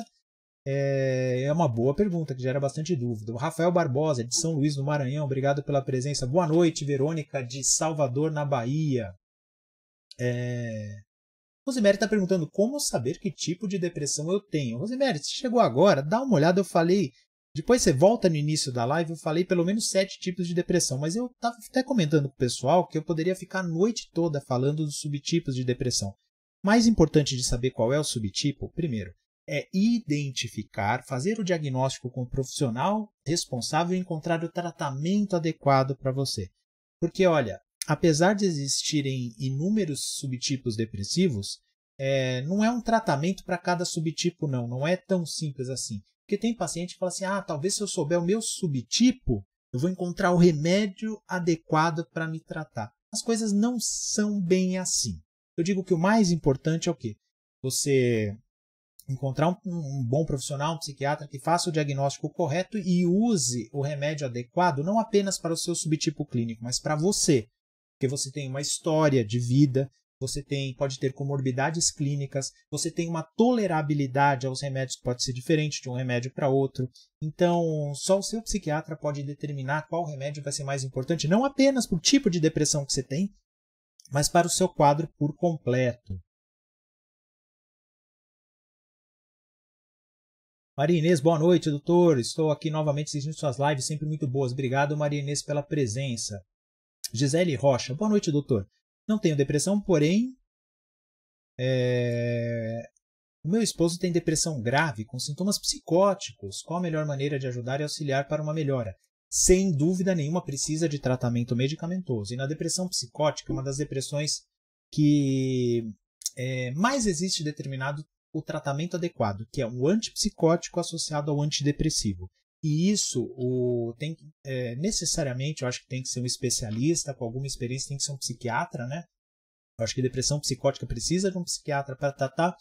É, é uma boa pergunta que gera bastante dúvida. O Rafael Barbosa, de São Luís do Maranhão, obrigado pela presença. Boa noite, Verônica, de Salvador, na Bahia. É... Rosemary está perguntando como saber que tipo de depressão eu tenho. Rosemary, você chegou agora, dá uma olhada, eu falei depois você volta no início da live, eu falei pelo menos sete tipos de depressão, mas eu estava até comentando para o pessoal que eu poderia ficar a noite toda falando dos subtipos de depressão. Mais importante de saber qual é o subtipo, primeiro, é identificar, fazer o diagnóstico com o profissional responsável e encontrar o tratamento adequado para você. Porque, olha, apesar de existirem inúmeros subtipos depressivos, é, não é um tratamento para cada subtipo, não. Não é tão simples assim. Porque tem paciente que fala assim: ah, talvez se eu souber o meu subtipo, eu vou encontrar o remédio adequado para me tratar. As coisas não são bem assim. Eu digo que o mais importante é o quê? Você encontrar um, um, bom profissional, um psiquiatra que faça o diagnóstico correto e use o remédio adequado, não apenas para o seu subtipo clínico, mas para você. Porque você tem uma história de vida, você tem, pode ter comorbidades clínicas, você tem uma tolerabilidade aos remédios que pode ser diferente de um remédio para outro. Então, só o seu psiquiatra pode determinar qual remédio vai ser mais importante, não apenas para o tipo de depressão que você tem, mas para o seu quadro por completo. Maria Inês, boa noite, doutor. Estou aqui novamente assistindo suas lives, sempre muito boas. Obrigado, Maria Inês, pela presença. Gisele Rocha, boa noite, doutor. Não tenho depressão, porém. É... O meu esposo tem depressão grave, com sintomas psicóticos. Qual a melhor maneira de ajudar e auxiliar para uma melhora? Sem dúvida nenhuma, precisa de tratamento medicamentoso. E na depressão psicótica, uma das depressões que é, mais existe determinado o tratamento adequado, que é um antipsicótico associado ao antidepressivo. E isso o, tem é, necessariamente, eu acho que tem que ser um especialista com alguma experiência, tem que ser um psiquiatra, né? Eu acho que depressão psicótica precisa de um psiquiatra para tá, tratar. Tá, tá.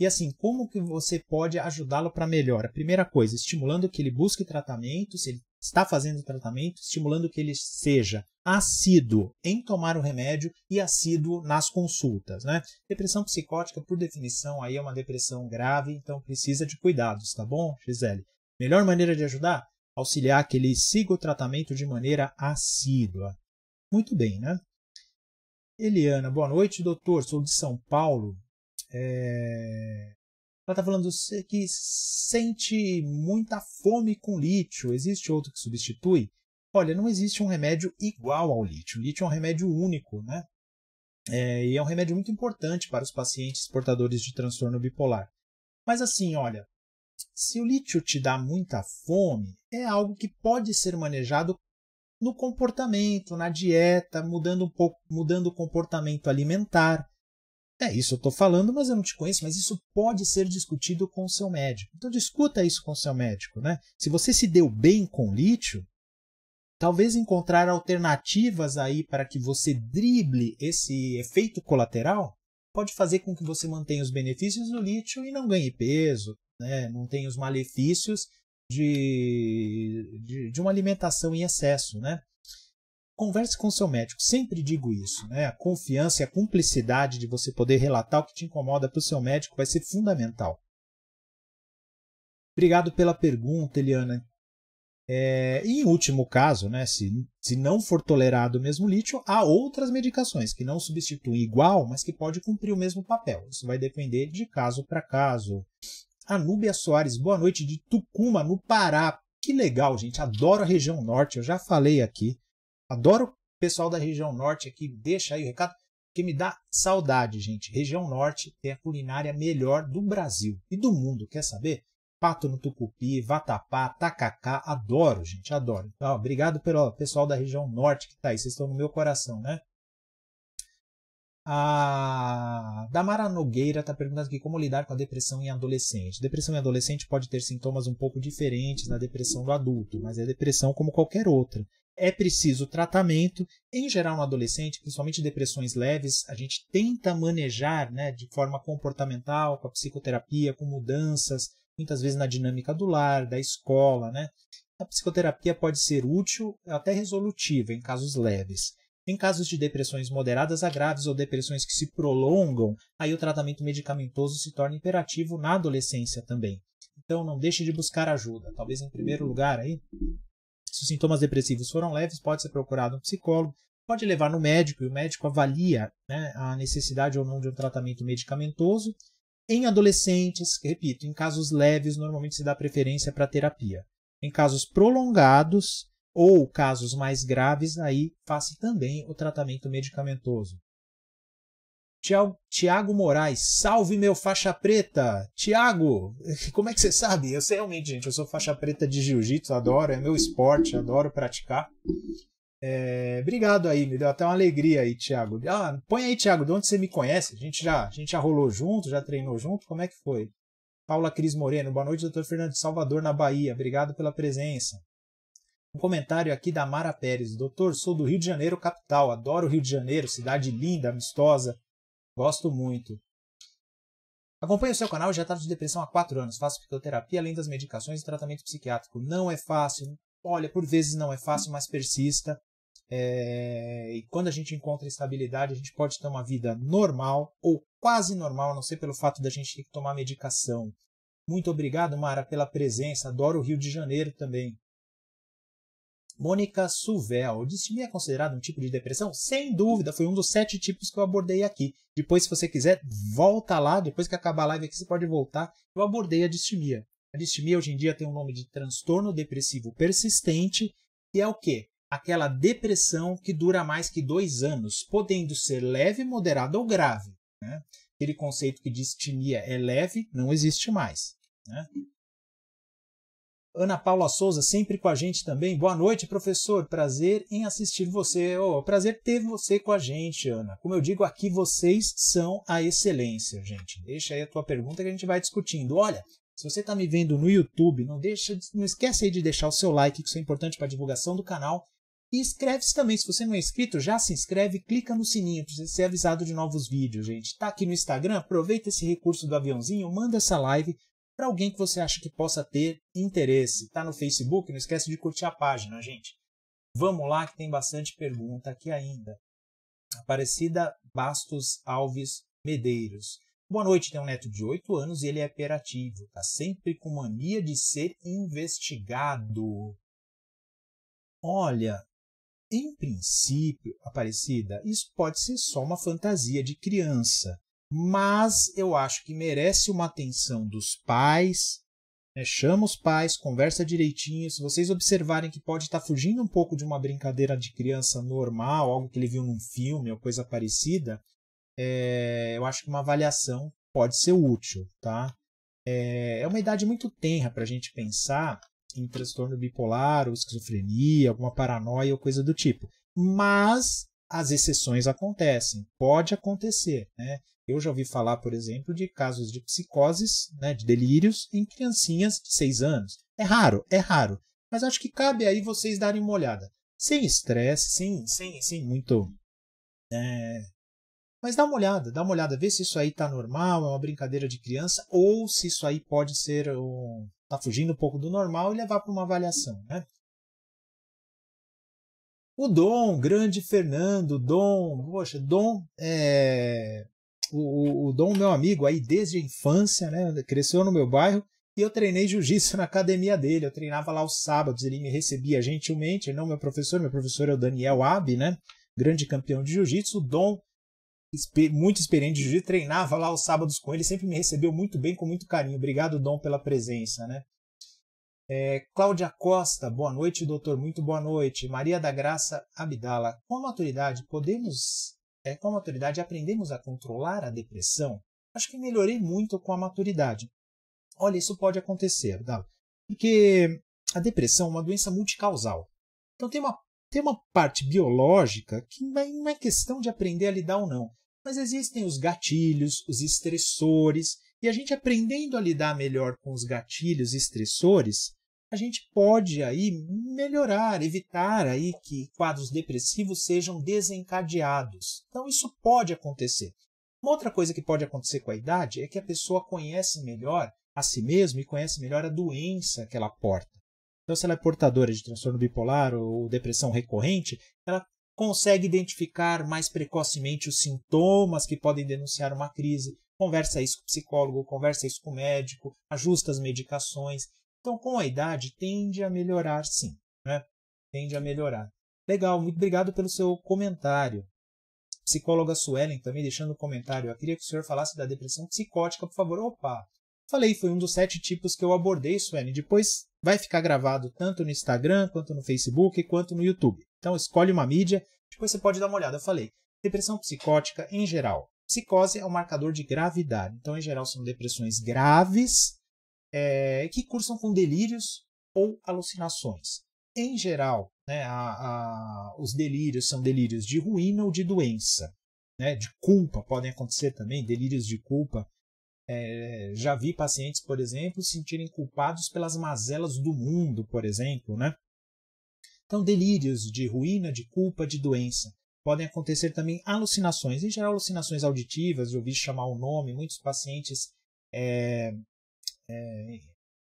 E assim, como que você pode ajudá-lo para A Primeira coisa, estimulando que ele busque tratamento, se ele está fazendo tratamento, estimulando que ele seja assíduo em tomar o remédio e assíduo nas consultas, né? Depressão psicótica, por definição, aí é uma depressão grave, então precisa de cuidados, tá bom, Gisele? Melhor maneira de ajudar? Auxiliar que ele siga o tratamento de maneira assídua. Muito bem, né? Eliana, boa noite, doutor. Sou de São Paulo. É... Ela está falando que sente muita fome com lítio. Existe outro que substitui? Olha, não existe um remédio igual ao lítio. O lítio é um remédio único, né? É, e é um remédio muito importante para os pacientes portadores de transtorno bipolar. Mas assim, olha, se o lítio te dá muita fome, é algo que pode ser manejado no comportamento, na dieta, mudando um pouco, mudando o comportamento alimentar. É isso, eu estou falando, mas eu não te conheço, mas isso pode ser discutido com o seu médico. Então discuta isso com o seu médico, né? Se você se deu bem com lítio, talvez encontrar alternativas aí para que você drible esse efeito colateral pode fazer com que você mantenha os benefícios do lítio e não ganhe peso, né? não tem os malefícios de, de, de uma alimentação em excesso. Né? Converse com seu médico, sempre digo isso. Né? A confiança e a cumplicidade de você poder relatar o que te incomoda para o seu médico vai ser fundamental. Obrigado pela pergunta, Eliana. É, e em último caso, né, se, se não for tolerado o mesmo lítio, há outras medicações que não substituem igual, mas que pode cumprir o mesmo papel. Isso vai depender de caso para caso, Anúbia Soares, boa noite de Tucuma, no Pará. Que legal, gente. Adoro a região norte, eu já falei aqui. Adoro o pessoal da região norte aqui. Deixa aí o recado, que me dá saudade, gente. Região norte tem a culinária melhor do Brasil e do mundo, quer saber? Pato no Tucupi, Vatapá, Tacacá, adoro, gente, adoro. Então, obrigado pelo pessoal da região norte que está aí, vocês estão no meu coração, né? A Damara Nogueira está perguntando aqui como lidar com a depressão em adolescente. Depressão em adolescente pode ter sintomas um pouco diferentes da depressão do adulto, mas é depressão como qualquer outra. É preciso tratamento. Em geral, no adolescente, principalmente depressões leves, a gente tenta manejar né, de forma comportamental, com a psicoterapia, com mudanças, muitas vezes na dinâmica do lar, da escola. Né? A psicoterapia pode ser útil, até resolutiva, em casos leves. Em casos de depressões moderadas a graves ou depressões que se prolongam, aí o tratamento medicamentoso se torna imperativo na adolescência também. Então não deixe de buscar ajuda. Talvez em primeiro uhum. lugar aí, se os sintomas depressivos foram leves, pode ser procurado um psicólogo, pode levar no médico e o médico avalia né, a necessidade ou não de um tratamento medicamentoso. Em adolescentes, repito, em casos leves, normalmente se dá preferência para terapia. Em casos prolongados, ou casos mais graves, aí faça também o tratamento medicamentoso. Tiago Moraes, salve meu faixa preta! Tiago, [LAUGHS] como é que você sabe? Eu sei realmente, gente, eu sou faixa preta de jiu-jitsu, adoro, é meu esporte, adoro praticar. É, obrigado aí, me deu até uma alegria aí, Tiago. Ah, põe aí, Tiago, de onde você me conhece? A gente já, a gente já rolou junto, já treinou junto, como é que foi? Paula Cris Moreno, boa noite, doutor Fernando de Salvador, na Bahia, obrigado pela presença. Um comentário aqui da Mara Pérez. Doutor, sou do Rio de Janeiro, capital. Adoro o Rio de Janeiro, cidade linda, amistosa. Gosto muito. Acompanho o seu canal e já trato de depressão há quatro anos. Faço fisioterapia além das medicações e tratamento psiquiátrico. Não é fácil. Olha, por vezes não é fácil, mas persista. É... E quando a gente encontra estabilidade, a gente pode ter uma vida normal ou quase normal, a não ser pelo fato da gente ter que tomar medicação. Muito obrigado, Mara, pela presença. Adoro o Rio de Janeiro também. Mônica Suvel. O distimia é considerado um tipo de depressão? Sem dúvida, foi um dos sete tipos que eu abordei aqui. Depois, se você quiser, volta lá, depois que acabar a live aqui, você pode voltar. Eu abordei a distimia. A distimia hoje em dia tem o um nome de transtorno depressivo persistente, que é o quê? Aquela depressão que dura mais que dois anos, podendo ser leve, moderada ou grave. Né? Aquele conceito que distimia é leve não existe mais. Né? Ana Paula Souza, sempre com a gente também. Boa noite, professor. Prazer em assistir você. Oh, prazer ter você com a gente, Ana. Como eu digo aqui, vocês são a excelência, gente. Deixa aí a tua pergunta que a gente vai discutindo. Olha, se você está me vendo no YouTube, não deixa, não esquece aí de deixar o seu like, que isso é importante para a divulgação do canal. E inscreve-se também, se você não é inscrito, já se inscreve, clica no sininho para você ser avisado de novos vídeos, gente. Está aqui no Instagram, aproveita esse recurso do aviãozinho, manda essa live para alguém que você acha que possa ter interesse. Está no Facebook? Não esquece de curtir a página, gente. Vamos lá, que tem bastante pergunta aqui ainda. Aparecida Bastos Alves Medeiros. Boa noite, tem um neto de 8 anos e ele é hiperativo. Está sempre com mania de ser investigado. Olha, em princípio, Aparecida, isso pode ser só uma fantasia de criança mas eu acho que merece uma atenção dos pais. Né? Chama os pais, conversa direitinho. Se vocês observarem que pode estar tá fugindo um pouco de uma brincadeira de criança normal, algo que ele viu num filme ou coisa parecida, é, eu acho que uma avaliação pode ser útil, tá? É, é uma idade muito tenra para a gente pensar em transtorno bipolar ou esquizofrenia, alguma paranoia ou coisa do tipo. Mas as exceções acontecem, pode acontecer. Né? Eu já ouvi falar, por exemplo, de casos de psicoses, né, de delírios, em criancinhas de 6 anos. É raro, é raro. Mas acho que cabe aí vocês darem uma olhada. Sem estresse, sim, sim, sim, muito. É... Mas dá uma olhada, dá uma olhada, vê se isso aí tá normal, é uma brincadeira de criança, ou se isso aí pode ser um. tá fugindo um pouco do normal e levar para uma avaliação, né? O Dom, grande Fernando, Dom, poxa, Dom é. O, o, o Dom, meu amigo, aí desde a infância, né? Cresceu no meu bairro e eu treinei jiu-jitsu na academia dele. Eu treinava lá os sábados, ele me recebia gentilmente, não é meu professor, meu professor é o Daniel Abi, né? Grande campeão de jiu-jitsu. O Dom, muito experiente de jiu-jitsu, treinava lá os sábados com ele, sempre me recebeu muito bem, com muito carinho. Obrigado, Dom, pela presença, né? É, Cláudia Costa, boa noite, doutor, muito boa noite. Maria da Graça Abdala, com a maturidade podemos, é, com a maturidade aprendemos a controlar a depressão? Acho que melhorei muito com a maturidade. Olha, isso pode acontecer, Abdala, tá? porque a depressão é uma doença multicausal. Então tem uma, tem uma parte biológica que é, não é questão de aprender a lidar ou não, mas existem os gatilhos, os estressores, e a gente aprendendo a lidar melhor com os gatilhos estressores, a gente pode aí melhorar, evitar aí que quadros depressivos sejam desencadeados. Então isso pode acontecer. Uma outra coisa que pode acontecer com a idade é que a pessoa conhece melhor a si mesma e conhece melhor a doença que ela porta. Então, se ela é portadora de transtorno bipolar ou depressão recorrente, ela consegue identificar mais precocemente os sintomas que podem denunciar uma crise, conversa isso com o psicólogo, conversa isso com o médico, ajusta as medicações. Então, com a idade, tende a melhorar, sim. Né? Tende a melhorar. Legal, muito obrigado pelo seu comentário. Psicóloga Suelen também deixando um comentário. Eu queria que o senhor falasse da depressão psicótica, por favor. Opa! Falei, foi um dos sete tipos que eu abordei, Suelen. Depois vai ficar gravado tanto no Instagram, quanto no Facebook, quanto no YouTube. Então escolhe uma mídia, depois você pode dar uma olhada. Eu falei, depressão psicótica em geral. Psicose é um marcador de gravidade. Então, em geral, são depressões graves é, que cursam com delírios ou alucinações. Em geral, né, a, a, os delírios são delírios de ruína ou de doença, né, de culpa, podem acontecer também, delírios de culpa. É, já vi pacientes, por exemplo, se sentirem culpados pelas mazelas do mundo, por exemplo. Né? Então, delírios de ruína, de culpa, de doença. Podem acontecer também alucinações, em geral alucinações auditivas, eu ouvi chamar o nome, muitos pacientes é, é,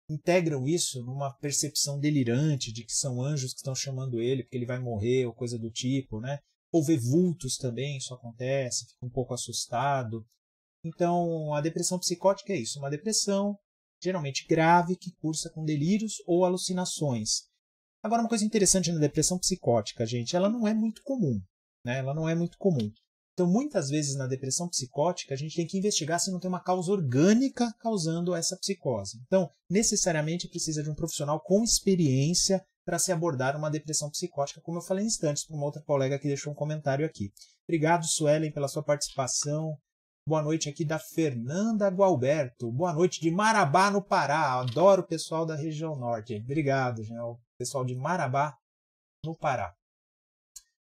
integram isso numa percepção delirante de que são anjos que estão chamando ele porque ele vai morrer ou coisa do tipo, né? Ou ver vultos também, isso acontece, fica um pouco assustado. Então, a depressão psicótica é isso, uma depressão geralmente grave que cursa com delírios ou alucinações. Agora, uma coisa interessante na depressão psicótica, gente, ela não é muito comum, né? Ela não é muito comum. Então, muitas vezes na depressão psicótica, a gente tem que investigar se não tem uma causa orgânica causando essa psicose. Então, necessariamente precisa de um profissional com experiência para se abordar uma depressão psicótica, como eu falei instantes para uma outra colega que deixou um comentário aqui. Obrigado, Suelen, pela sua participação. Boa noite aqui da Fernanda Gualberto. Boa noite de Marabá, no Pará. Adoro o pessoal da região norte. Obrigado, O pessoal de Marabá, no Pará.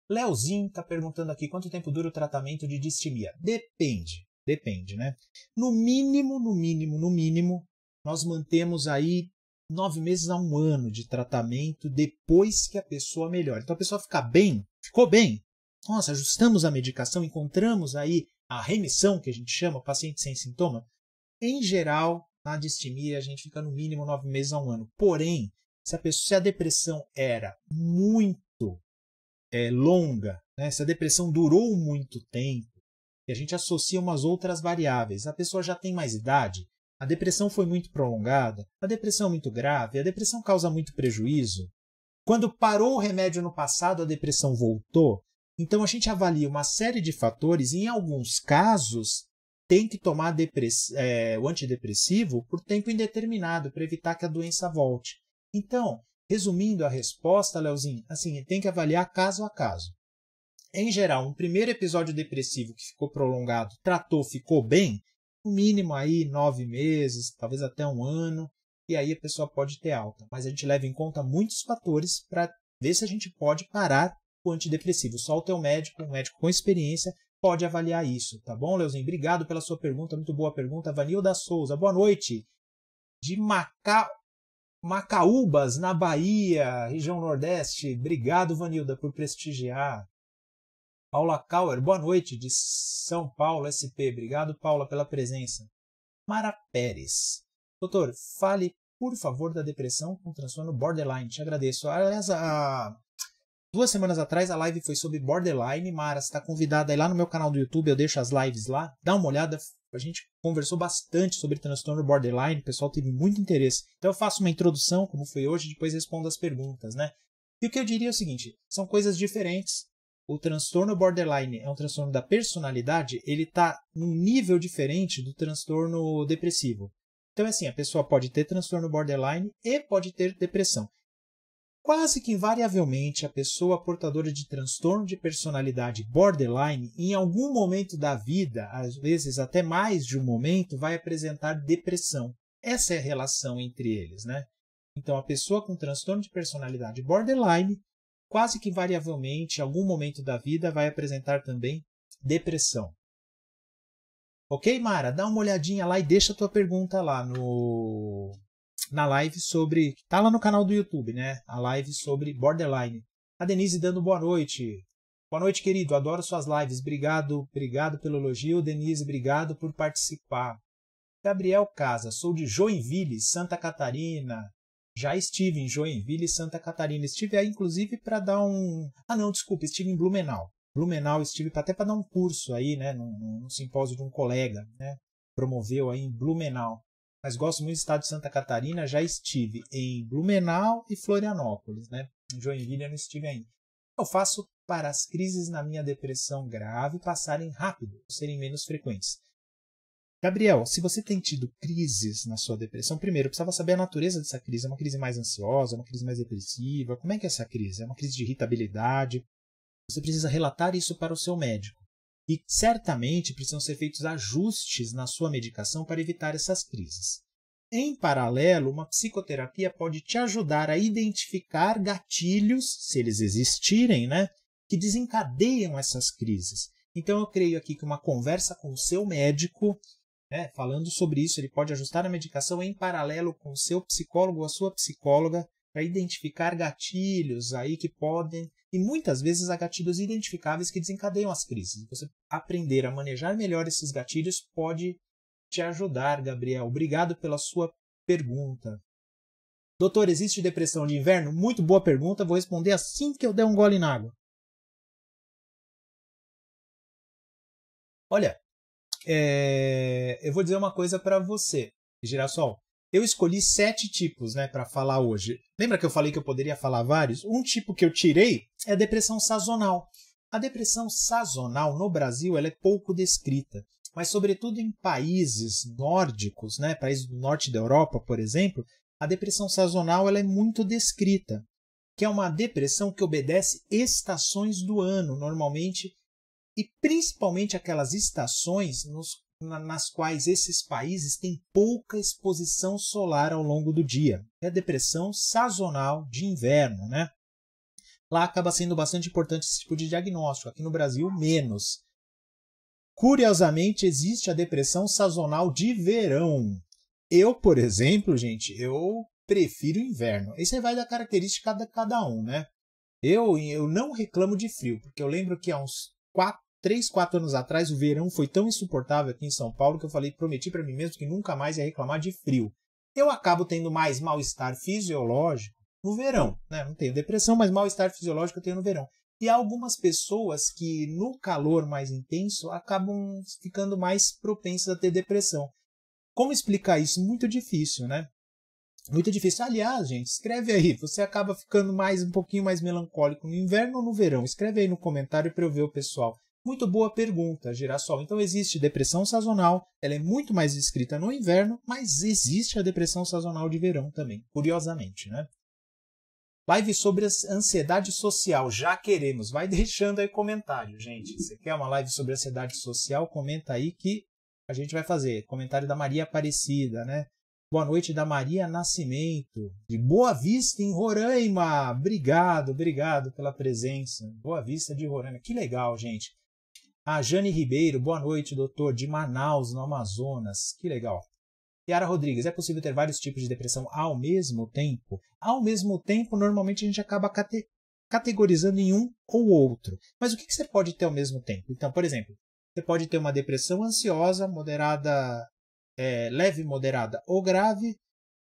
Leozinho está perguntando aqui quanto tempo dura o tratamento de distimia. Depende, depende, né? No mínimo, no mínimo, no mínimo, nós mantemos aí nove meses a um ano de tratamento depois que a pessoa melhora. Então a pessoa fica bem, ficou bem. Nossa, ajustamos a medicação, encontramos aí a remissão que a gente chama, paciente sem sintoma. Em geral, na distimia a gente fica no mínimo nove meses a um ano. Porém, se a, pessoa, se a depressão era muito é, longa, né? se a depressão durou muito tempo, e a gente associa umas outras variáveis. A pessoa já tem mais idade, a depressão foi muito prolongada, a depressão é muito grave, a depressão causa muito prejuízo. Quando parou o remédio no passado, a depressão voltou. Então a gente avalia uma série de fatores e, em alguns casos, tem que tomar é, o antidepressivo por tempo indeterminado para evitar que a doença volte. Então, Resumindo a resposta, Leozinho, assim, tem que avaliar caso a caso. Em geral, um primeiro episódio depressivo que ficou prolongado, tratou, ficou bem, no mínimo aí nove meses, talvez até um ano, e aí a pessoa pode ter alta. Mas a gente leva em conta muitos fatores para ver se a gente pode parar o antidepressivo. Só o teu médico, um médico com experiência, pode avaliar isso, tá bom, Leozinho? Obrigado pela sua pergunta, muito boa pergunta. Vanilda Souza, boa noite. De Macau Macaúbas, na Bahia, região Nordeste. Obrigado, Vanilda, por prestigiar. Paula Kauer, boa noite, de São Paulo, SP. Obrigado, Paula, pela presença. Mara Pérez. Doutor, fale, por favor, da depressão com transtorno borderline. Te agradeço. Aliás, a Duas semanas atrás a live foi sobre borderline. Mara, você está convidada aí lá no meu canal do YouTube, eu deixo as lives lá. Dá uma olhada, a gente conversou bastante sobre transtorno borderline, o pessoal teve muito interesse. Então eu faço uma introdução, como foi hoje, depois respondo as perguntas, né? E o que eu diria é o seguinte, são coisas diferentes. O transtorno borderline é um transtorno da personalidade, ele está num nível diferente do transtorno depressivo. Então, é assim, a pessoa pode ter transtorno borderline e pode ter depressão. Quase que invariavelmente, a pessoa portadora de transtorno de personalidade borderline, em algum momento da vida, às vezes até mais de um momento, vai apresentar depressão. Essa é a relação entre eles, né? Então, a pessoa com transtorno de personalidade borderline, quase que invariavelmente, em algum momento da vida, vai apresentar também depressão. Ok, Mara? Dá uma olhadinha lá e deixa a tua pergunta lá no, na live sobre. Tá lá no canal do YouTube, né? A live sobre borderline. A Denise dando boa noite. Boa noite, querido. Adoro suas lives. Obrigado, obrigado pelo elogio. Denise, obrigado por participar. Gabriel Casa, sou de Joinville, Santa Catarina. Já estive em Joinville, Santa Catarina. Estive aí, inclusive, para dar um. Ah, não, desculpa, estive em Blumenau. Blumenau, estive até para dar um curso aí, né? Num, num simpósio de um colega, né? Promoveu aí em Blumenau mas gosto muito do estado de Santa Catarina. Já estive em Blumenau e Florianópolis, né? Em Joinville eu não estive ainda. Eu faço para as crises na minha depressão grave passarem rápido, serem menos frequentes. Gabriel, se você tem tido crises na sua depressão, primeiro, precisava saber a natureza dessa crise. É uma crise mais ansiosa, é uma crise mais depressiva? Como é que é essa crise? É uma crise de irritabilidade? Você precisa relatar isso para o seu médico e certamente precisam ser feitos ajustes na sua medicação para evitar essas crises. Em paralelo, uma psicoterapia pode te ajudar a identificar gatilhos, se eles existirem, né, que desencadeiam essas crises. Então, eu creio aqui que uma conversa com o seu médico, né, falando sobre isso, ele pode ajustar a medicação em paralelo com o seu psicólogo ou a sua psicóloga para identificar gatilhos aí que podem, e muitas vezes há gatilhos identificáveis que desencadeiam as crises. Então, você aprender a manejar melhor esses gatilhos pode te ajudar, Gabriel. Obrigado pela sua pergunta. Doutor, existe depressão de inverno? Muito boa pergunta, vou responder assim que eu der um gole na água. Olha, é... eu vou dizer uma coisa para você, Girassol eu escolhi sete tipos, né, para falar hoje. Lembra que eu falei que eu poderia falar vários? Um tipo que eu tirei é a depressão sazonal. A depressão sazonal no Brasil ela é pouco descrita, mas sobretudo em países nórdicos, né, países do norte da Europa, por exemplo, a depressão sazonal ela é muito descrita, que é uma depressão que obedece estações do ano, normalmente, e principalmente aquelas estações nos nas quais esses países têm pouca exposição solar ao longo do dia. É a depressão sazonal de inverno, né? Lá acaba sendo bastante importante esse tipo de diagnóstico, aqui no Brasil, menos. Curiosamente, existe a depressão sazonal de verão. Eu, por exemplo, gente, eu prefiro inverno. Isso aí vai da característica de cada um, né? Eu, eu não reclamo de frio, porque eu lembro que há uns 4, 3, 4 anos atrás, o verão foi tão insuportável aqui em São Paulo que eu falei, prometi para mim mesmo que nunca mais ia reclamar de frio. Eu acabo tendo mais mal-estar fisiológico no verão, né? Não tenho depressão, mas mal-estar fisiológico eu tenho no verão. E há algumas pessoas que no calor mais intenso acabam ficando mais propensas a ter depressão. Como explicar isso? Muito difícil, né? Muito difícil. Aliás, gente, escreve aí. Você acaba ficando mais um pouquinho mais melancólico no inverno ou no verão? Escreve aí no comentário para eu ver o pessoal. Muito boa pergunta, girassol. Então existe depressão sazonal, ela é muito mais descrita no inverno, mas existe a depressão sazonal de verão também, curiosamente, né? Live sobre ansiedade social, já queremos. Vai [LAUGHS] deixando aí comentário, gente. Você quer uma live sobre ansiedade social? Comenta aí que a gente vai fazer. Comentário da Maria Aparecida, né? Boa noite da Maria Nascimento, de Boa Vista em Roraima. Obrigado, obrigado pela presença. Boa Vista de Roraima. Que legal, gente. A Jane Ribeiro, boa noite, doutor, de Manaus, no Amazonas. Que legal. Yara Rodrigues, é possível ter vários tipos de depressão ao mesmo tempo? Ao mesmo tempo, normalmente a gente acaba cate categorizando em um ou outro. Mas o que, que você pode ter ao mesmo tempo? Então, por exemplo, você pode ter uma depressão ansiosa, moderada, é, leve, moderada ou grave,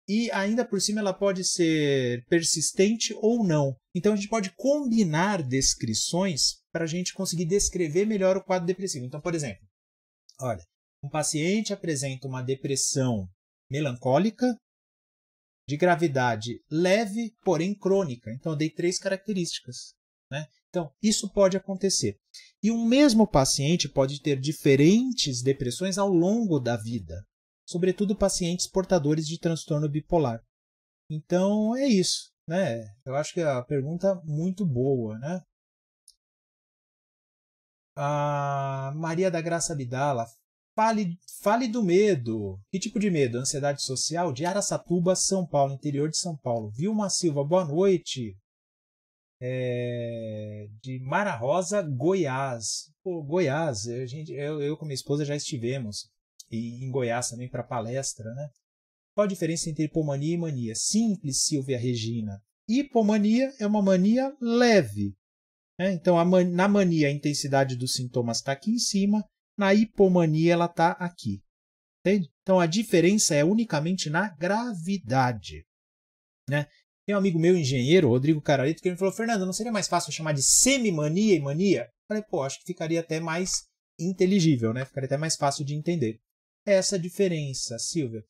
e ainda por cima ela pode ser persistente ou não. Então a gente pode combinar descrições para a gente conseguir descrever melhor o quadro depressivo. Então, por exemplo, olha, um paciente apresenta uma depressão melancólica de gravidade leve, porém crônica. Então, eu dei três características. Né? Então, isso pode acontecer. E um mesmo paciente pode ter diferentes depressões ao longo da vida sobretudo pacientes portadores de transtorno bipolar. Então é isso, né? Eu acho que é a pergunta muito boa, né? A Maria da Graça Abdala, fale, fale do medo. Que tipo de medo? Ansiedade social? De Araçatuba, São Paulo, interior de São Paulo. Vilma Silva, boa noite. É, de Mara Rosa, Goiás. Pô, Goiás, eu, gente, eu, eu com minha esposa já estivemos e em Goiás também para palestra, né? Qual a diferença entre hipomania e mania? Simples, Silvia Regina. Hipomania é uma mania leve. Né? Então, man na mania, a intensidade dos sintomas está aqui em cima, na hipomania, ela está aqui. Entende? Então, a diferença é unicamente na gravidade. Né? Tem um amigo meu, engenheiro, Rodrigo Caralito, que me falou: Fernando, não seria mais fácil chamar de semimania e mania? Eu falei, pô, acho que ficaria até mais inteligível, né? Ficaria até mais fácil de entender essa diferença, Silvia.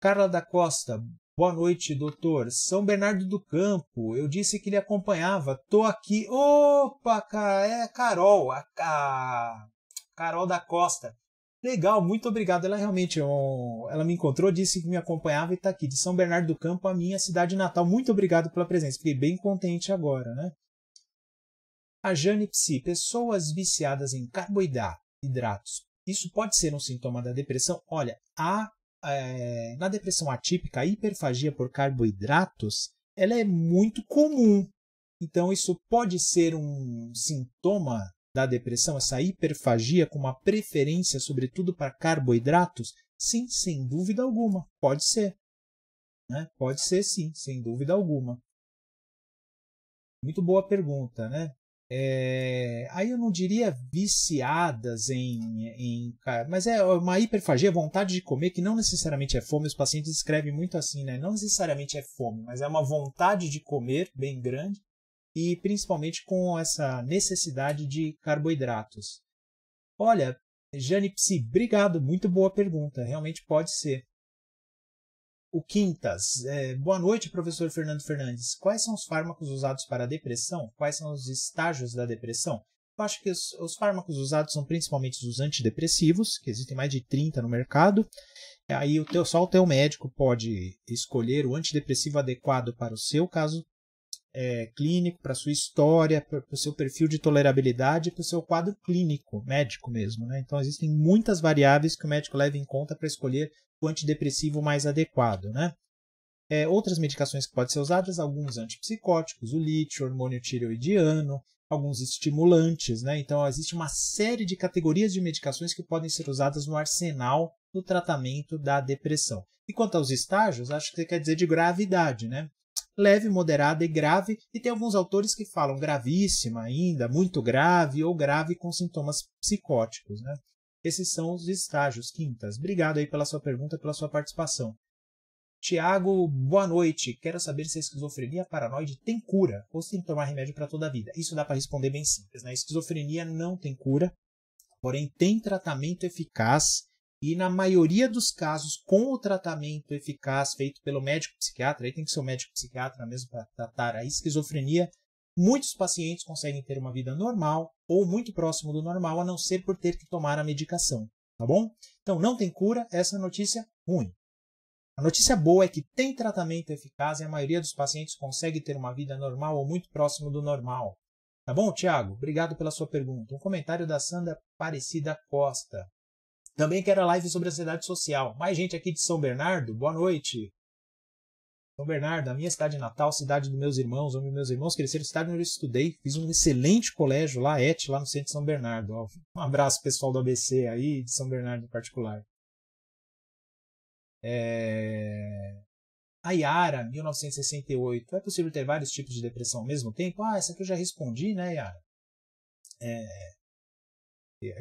Carla da Costa, boa noite, doutor. São Bernardo do Campo, eu disse que ele acompanhava, tô aqui. Opa, é Carol, a, a Carol da Costa. Legal, muito obrigado. Ela realmente, é um, ela me encontrou, disse que me acompanhava e está aqui, de São Bernardo do Campo, a minha cidade natal. Muito obrigado pela presença, fiquei bem contente agora, né? A Jane Psi, pessoas viciadas em carboidratos isso pode ser um sintoma da depressão? Olha, a, é, na depressão atípica, a hiperfagia por carboidratos ela é muito comum. Então, isso pode ser um sintoma da depressão, essa hiperfagia com uma preferência, sobretudo, para carboidratos? Sim, sem dúvida alguma. Pode ser. Né? Pode ser, sim, sem dúvida alguma. Muito boa pergunta, né? é, aí eu não diria viciadas em, em. Mas é uma hiperfagia, vontade de comer, que não necessariamente é fome. Os pacientes escrevem muito assim, né? Não necessariamente é fome, mas é uma vontade de comer bem grande e principalmente com essa necessidade de carboidratos. Olha, Jane Psi, obrigado, muito boa pergunta, realmente pode ser. O Quintas, é, boa noite, professor Fernando Fernandes. Quais são os fármacos usados para a depressão? Quais são os estágios da depressão? Eu acho que os, os fármacos usados são principalmente os antidepressivos, que existem mais de 30 no mercado. Aí o teu, só o teu médico pode escolher o antidepressivo adequado para o seu caso é, clínico, para a sua história, para o seu perfil de tolerabilidade, para o seu quadro clínico, médico mesmo. Né? Então existem muitas variáveis que o médico leva em conta para escolher o antidepressivo mais adequado, né? É, outras medicações que podem ser usadas, alguns antipsicóticos, o lítio, hormônio tireoidiano, alguns estimulantes, né? Então, existe uma série de categorias de medicações que podem ser usadas no arsenal do tratamento da depressão. E quanto aos estágios, acho que quer dizer de gravidade, né? Leve, moderada e grave, e tem alguns autores que falam gravíssima ainda, muito grave ou grave com sintomas psicóticos, né? Esses são os estágios, quintas. Obrigado aí pela sua pergunta, pela sua participação. Tiago, boa noite. Quero saber se a esquizofrenia paranoide tem cura ou se tem que tomar remédio para toda a vida. Isso dá para responder bem simples. Né? A esquizofrenia não tem cura, porém tem tratamento eficaz e na maioria dos casos, com o tratamento eficaz feito pelo médico psiquiatra, aí tem que ser o médico psiquiatra mesmo para tratar a esquizofrenia, Muitos pacientes conseguem ter uma vida normal ou muito próximo do normal, a não ser por ter que tomar a medicação, tá bom? Então, não tem cura, essa é a notícia ruim. A notícia boa é que tem tratamento eficaz e a maioria dos pacientes consegue ter uma vida normal ou muito próximo do normal. Tá bom, Tiago? Obrigado pela sua pergunta. Um comentário da Sandra Parecida Costa. Também quero a live sobre a ansiedade social. Mais gente aqui de São Bernardo. Boa noite. São Bernardo, a minha cidade natal, cidade dos meus irmãos, onde meus irmãos cresceram, cidade onde eu estudei. Fiz um excelente colégio lá, ET, lá no centro de São Bernardo. um abraço pessoal do ABC aí, de São Bernardo em particular. É... A Yara, 1968. É possível ter vários tipos de depressão ao mesmo tempo? Ah, essa aqui eu já respondi, né, Yara? É...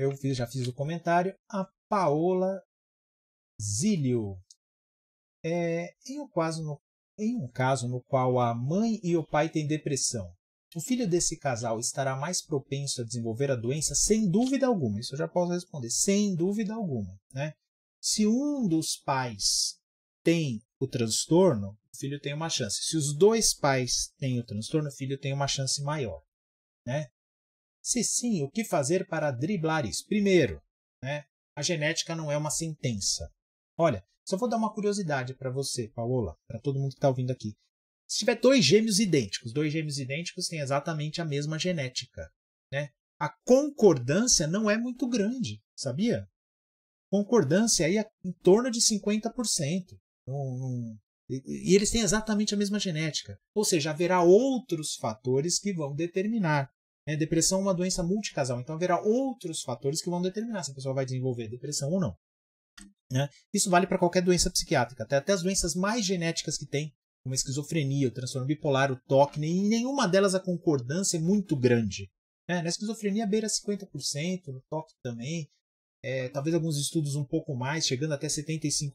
Eu já fiz o comentário. A Paola Zílio. É, eu quase no em um caso no qual a mãe e o pai têm depressão, o filho desse casal estará mais propenso a desenvolver a doença? Sem dúvida alguma. Isso eu já posso responder. Sem dúvida alguma. Né? Se um dos pais tem o transtorno, o filho tem uma chance. Se os dois pais têm o transtorno, o filho tem uma chance maior. Né? Se sim, o que fazer para driblar isso? Primeiro, né, a genética não é uma sentença. Olha, só vou dar uma curiosidade para você, Paola, para todo mundo que está ouvindo aqui. Se tiver dois gêmeos idênticos, dois gêmeos idênticos têm exatamente a mesma genética, né? A concordância não é muito grande, sabia? Concordância aí é em torno de 50%. Um, e eles têm exatamente a mesma genética. Ou seja, haverá outros fatores que vão determinar. Né? Depressão é uma doença multicasal, então haverá outros fatores que vão determinar se a pessoa vai desenvolver depressão ou não. Né? Isso vale para qualquer doença psiquiátrica, até, até as doenças mais genéticas que tem, como a esquizofrenia, o transtorno bipolar, o TOC, e nenhuma delas a concordância é muito grande. Né? Na esquizofrenia beira 50%, no TOC também, é, talvez alguns estudos um pouco mais, chegando até 75%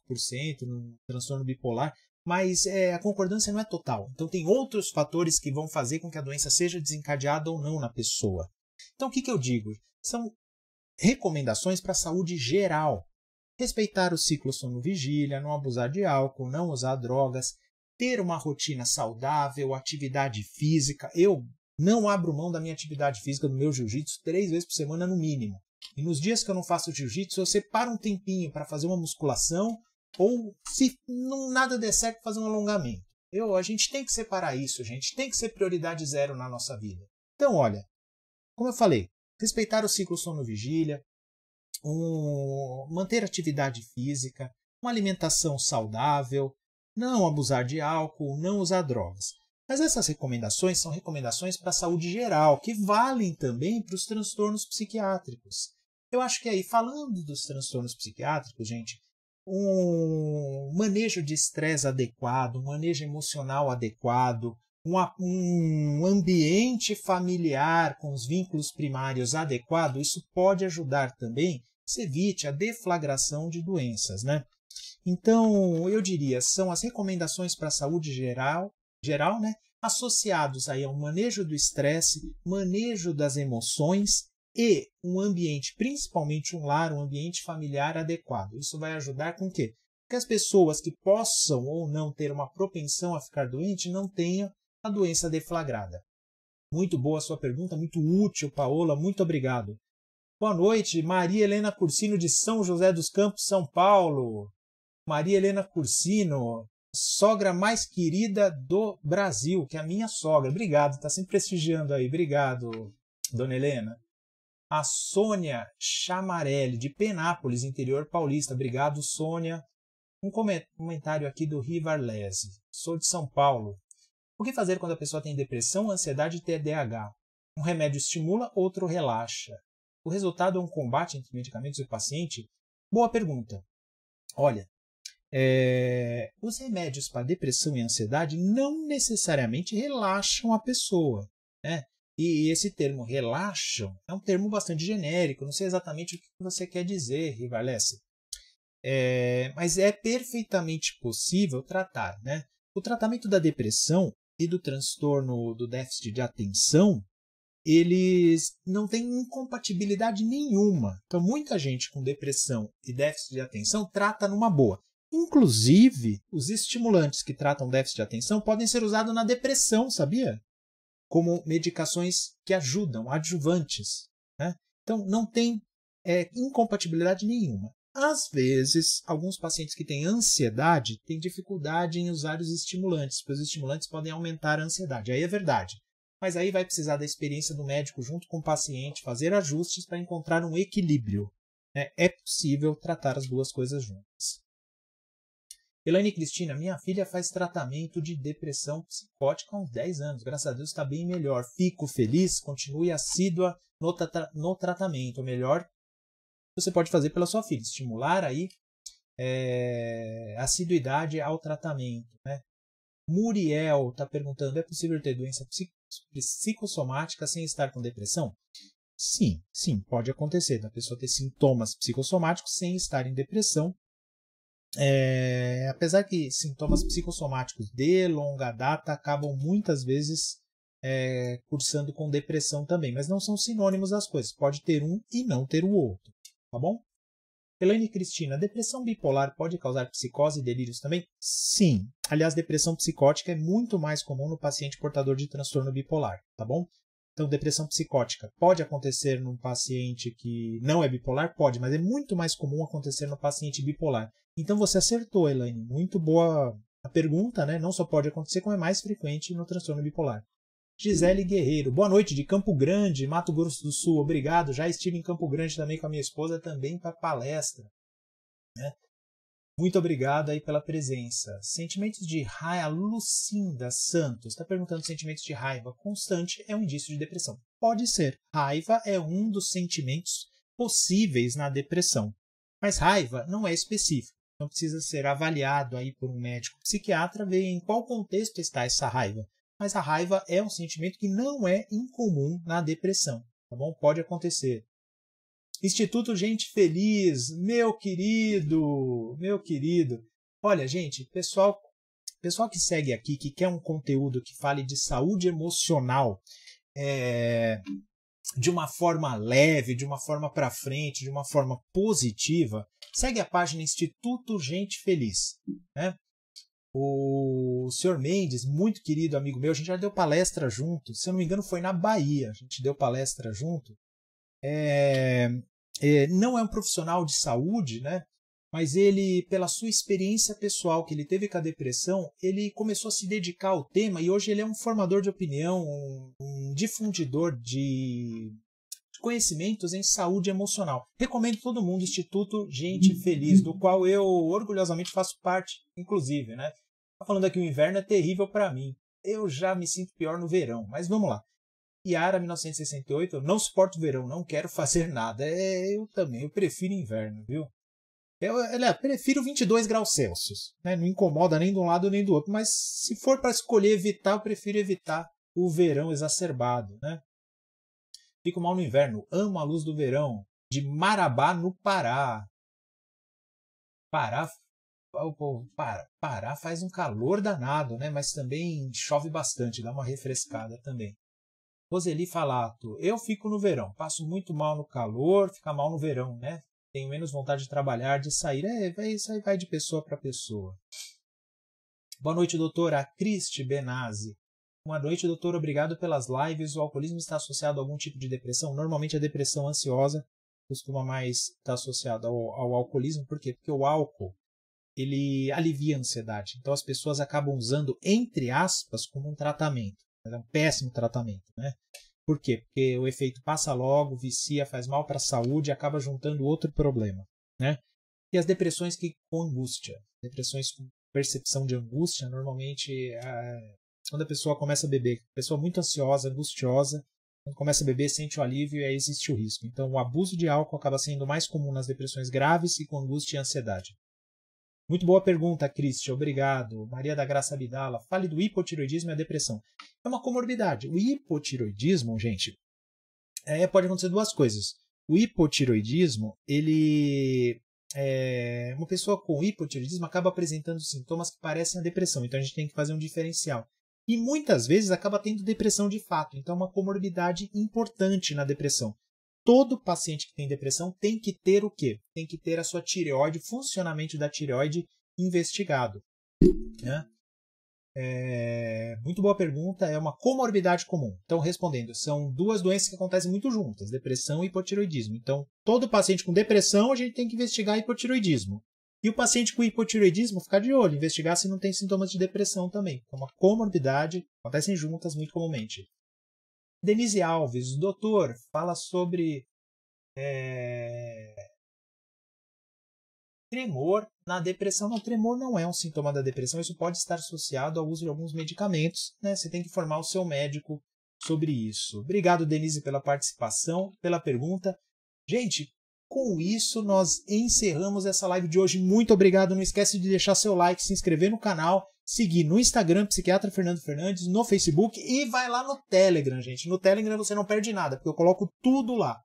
no transtorno bipolar, mas é, a concordância não é total. Então tem outros fatores que vão fazer com que a doença seja desencadeada ou não na pessoa. Então o que, que eu digo? São recomendações para a saúde geral, respeitar o ciclo sono-vigília, não abusar de álcool, não usar drogas, ter uma rotina saudável, atividade física. Eu não abro mão da minha atividade física, do meu jiu-jitsu, três vezes por semana no mínimo. E nos dias que eu não faço jiu-jitsu, eu separo um tempinho para fazer uma musculação ou, se não, nada der certo, fazer um alongamento. Eu, a gente tem que separar isso, gente. Tem que ser prioridade zero na nossa vida. Então, olha, como eu falei, respeitar o ciclo sono-vigília, um, manter atividade física, uma alimentação saudável, não abusar de álcool, não usar drogas. Mas essas recomendações são recomendações para a saúde geral, que valem também para os transtornos psiquiátricos. Eu acho que aí, falando dos transtornos psiquiátricos, gente, um manejo de estresse adequado, um manejo emocional adequado, um, ambiente familiar com os vínculos primários adequado, isso pode ajudar também se evite a deflagração de doenças. Né? Então, eu diria, são as recomendações para a saúde geral, geral né? associados aí ao manejo do estresse, manejo das emoções e um ambiente, principalmente um lar, um ambiente familiar adequado. Isso vai ajudar com que? Que as pessoas que possam ou não ter uma propensão a ficar doente não tenham a doença deflagrada. Muito boa sua pergunta, muito útil, Paola, muito obrigado. Boa noite, Maria Helena Cursino de São José dos Campos, São Paulo. Maria Helena Cursino, sogra mais querida do Brasil, que é a minha sogra. Obrigado, está sempre prestigiando aí. Obrigado, dona Helena. A Sônia Chamarelli, de Penápolis, interior paulista. Obrigado, Sônia. Um comentário aqui do Rivarlese. Sou de São Paulo. O que fazer quando a pessoa tem depressão, ansiedade e TDAH? Um remédio estimula, outro relaxa. O resultado é um combate entre medicamentos e o paciente? Boa pergunta. Olha, é... os remédios para depressão e ansiedade não necessariamente relaxam a pessoa. Né? E esse termo relaxam é um termo bastante genérico, não sei exatamente o que você quer dizer, Rivalesse. É... mas é perfeitamente possível tratar. Né? O tratamento da depressão e do transtorno do déficit de atenção, eles não têm incompatibilidade nenhuma. Então, muita gente com depressão e déficit de atenção trata numa boa. Inclusive, os estimulantes que tratam déficit de atenção podem ser usados na depressão, sabia? Como medicações que ajudam, adjuvantes. Né? Então, não tem é, incompatibilidade nenhuma. Às vezes, alguns pacientes que têm ansiedade têm dificuldade em usar os estimulantes, porque os estimulantes podem aumentar a ansiedade. Aí é verdade. Mas aí vai precisar da experiência do médico junto com o paciente, fazer ajustes para encontrar um equilíbrio. Né? É possível tratar as duas coisas juntas. Elaine Cristina, minha filha faz tratamento de depressão psicótica há uns 10 anos. Graças a Deus está bem melhor. Fico feliz, continue assídua no, tra no tratamento. Melhor você pode fazer pela sua filha, estimular aí é, assiduidade ao tratamento. Né? Muriel está perguntando: é possível ter doença psicossomática sem estar com depressão? Sim, sim, pode acontecer da pessoa ter sintomas psicossomáticos sem estar em depressão. É, apesar que sintomas psicossomáticos de longa data acabam muitas vezes é, cursando com depressão também, mas não são sinônimos das coisas. Pode ter um e não ter o outro tá bom? Elaine Cristina, depressão bipolar pode causar psicose e delírios também? Sim. Aliás, depressão psicótica é muito mais comum no paciente portador de transtorno bipolar, tá bom? Então, depressão psicótica pode acontecer num paciente que não é bipolar? Pode, mas é muito mais comum acontecer no paciente bipolar. Então, você acertou, Elaine. Muito boa a pergunta, né? Não só pode acontecer, como é mais frequente no transtorno bipolar. Gisele Guerreiro. Boa noite de Campo Grande, Mato Grosso do Sul. Obrigado. Já estive em Campo Grande também com a minha esposa, também para palestra. Né? Muito obrigado aí pela presença. Sentimentos de raiva. Lucinda Santos está perguntando sentimentos de raiva constante é um indício de depressão. Pode ser. Raiva é um dos sentimentos possíveis na depressão. Mas raiva não é específico. Então precisa ser avaliado aí por um médico psiquiatra ver em qual contexto está essa raiva mas a raiva é um sentimento que não é incomum na depressão, tá bom? Pode acontecer. Instituto Gente Feliz, meu querido, meu querido. Olha, gente, pessoal, pessoal que segue aqui, que quer um conteúdo que fale de saúde emocional, é, de uma forma leve, de uma forma para frente, de uma forma positiva, segue a página Instituto Gente Feliz. Né? o senhor Mendes, muito querido amigo meu, a gente já deu palestra junto, se eu não me engano foi na Bahia, a gente deu palestra junto. É, é, não é um profissional de saúde, né? Mas ele, pela sua experiência pessoal que ele teve com a depressão, ele começou a se dedicar ao tema e hoje ele é um formador de opinião, um, um difundidor de conhecimentos em saúde emocional. Recomendo todo mundo Instituto Gente Feliz, do qual eu orgulhosamente faço parte, inclusive, né? Tá falando aqui o inverno é terrível para mim. Eu já me sinto pior no verão, mas vamos lá. Yara, 1968, eu não suporto verão, não quero fazer nada. É, eu também, eu prefiro inverno, viu? Eu, eu prefiro 22 graus Celsius, né? Não incomoda nem de um lado nem do outro, mas se for para escolher evitar, eu prefiro evitar o verão exacerbado, né? Fico mal no inverno, amo a luz do verão. De Marabá, no Pará. Pará o povo para. Pará faz um calor danado, né? Mas também chove bastante, dá uma refrescada também. Roseli Falato, eu fico no verão, passo muito mal no calor, fica mal no verão, né? Tenho menos vontade de trabalhar, de sair. É, isso aí vai de pessoa para pessoa. Boa noite, doutora Cristi Benazzi. Boa noite, doutor. Obrigado pelas lives. O alcoolismo está associado a algum tipo de depressão? Normalmente a depressão ansiosa costuma mais estar associada ao, ao alcoolismo. Por quê? Porque o álcool ele alivia a ansiedade. Então as pessoas acabam usando, entre aspas, como um tratamento. É um péssimo tratamento, né? Por quê? Porque o efeito passa logo, vicia, faz mal para a saúde e acaba juntando outro problema, né? E as depressões que com angústia. Depressões com percepção de angústia, normalmente, é quando a pessoa começa a beber, pessoa muito ansiosa, angustiosa, quando começa a beber, sente o alívio e aí existe o risco. Então, o abuso de álcool acaba sendo mais comum nas depressões graves e com angústia e ansiedade. Muito boa pergunta, Christian. Obrigado. Maria da Graça Abdala. Fale do hipotiroidismo e a depressão. É uma comorbidade. O hipotiroidismo, gente, é, pode acontecer duas coisas. O hipotiroidismo, ele. É, uma pessoa com hipotiroidismo acaba apresentando sintomas que parecem a depressão, então a gente tem que fazer um diferencial. E muitas vezes acaba tendo depressão de fato, então é uma comorbidade importante na depressão todo paciente que tem depressão tem que ter o quê? Tem que ter a sua tireoide, o funcionamento da tireoide investigado. Né? É, muito boa pergunta, é uma comorbidade comum. Então, respondendo, são duas doenças que acontecem muito juntas, depressão e hipotiroidismo. Então, todo paciente com depressão, a gente tem que investigar hipotiroidismo. E o paciente com hipotireoidismo ficar de olho, investigar se não tem sintomas de depressão também. É uma comorbidade, acontecem juntas muito comumente. Denise Alves, doutor, fala sobre é, tremor na depressão. Não, tremor não é um sintoma da depressão, isso pode estar associado ao uso de alguns medicamentos. Né? Você tem que informar o seu médico sobre isso. Obrigado, Denise, pela participação, pela pergunta. Gente, com isso nós encerramos essa live de hoje. Muito obrigado. Não esquece de deixar seu like, se inscrever no canal seguir no Instagram, Psiquiatra Fernando Fernandes, no Facebook e vai lá no Telegram, gente. No Telegram você não perde nada, porque eu coloco tudo lá.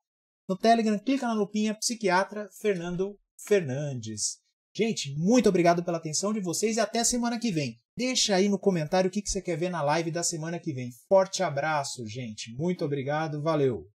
No Telegram, clica na lupinha Psiquiatra Fernando Fernandes. Gente, muito obrigado pela atenção de vocês e até semana que vem. Deixa aí no comentário o que você quer ver na live da semana que vem. Forte abraço, gente. Muito obrigado, valeu!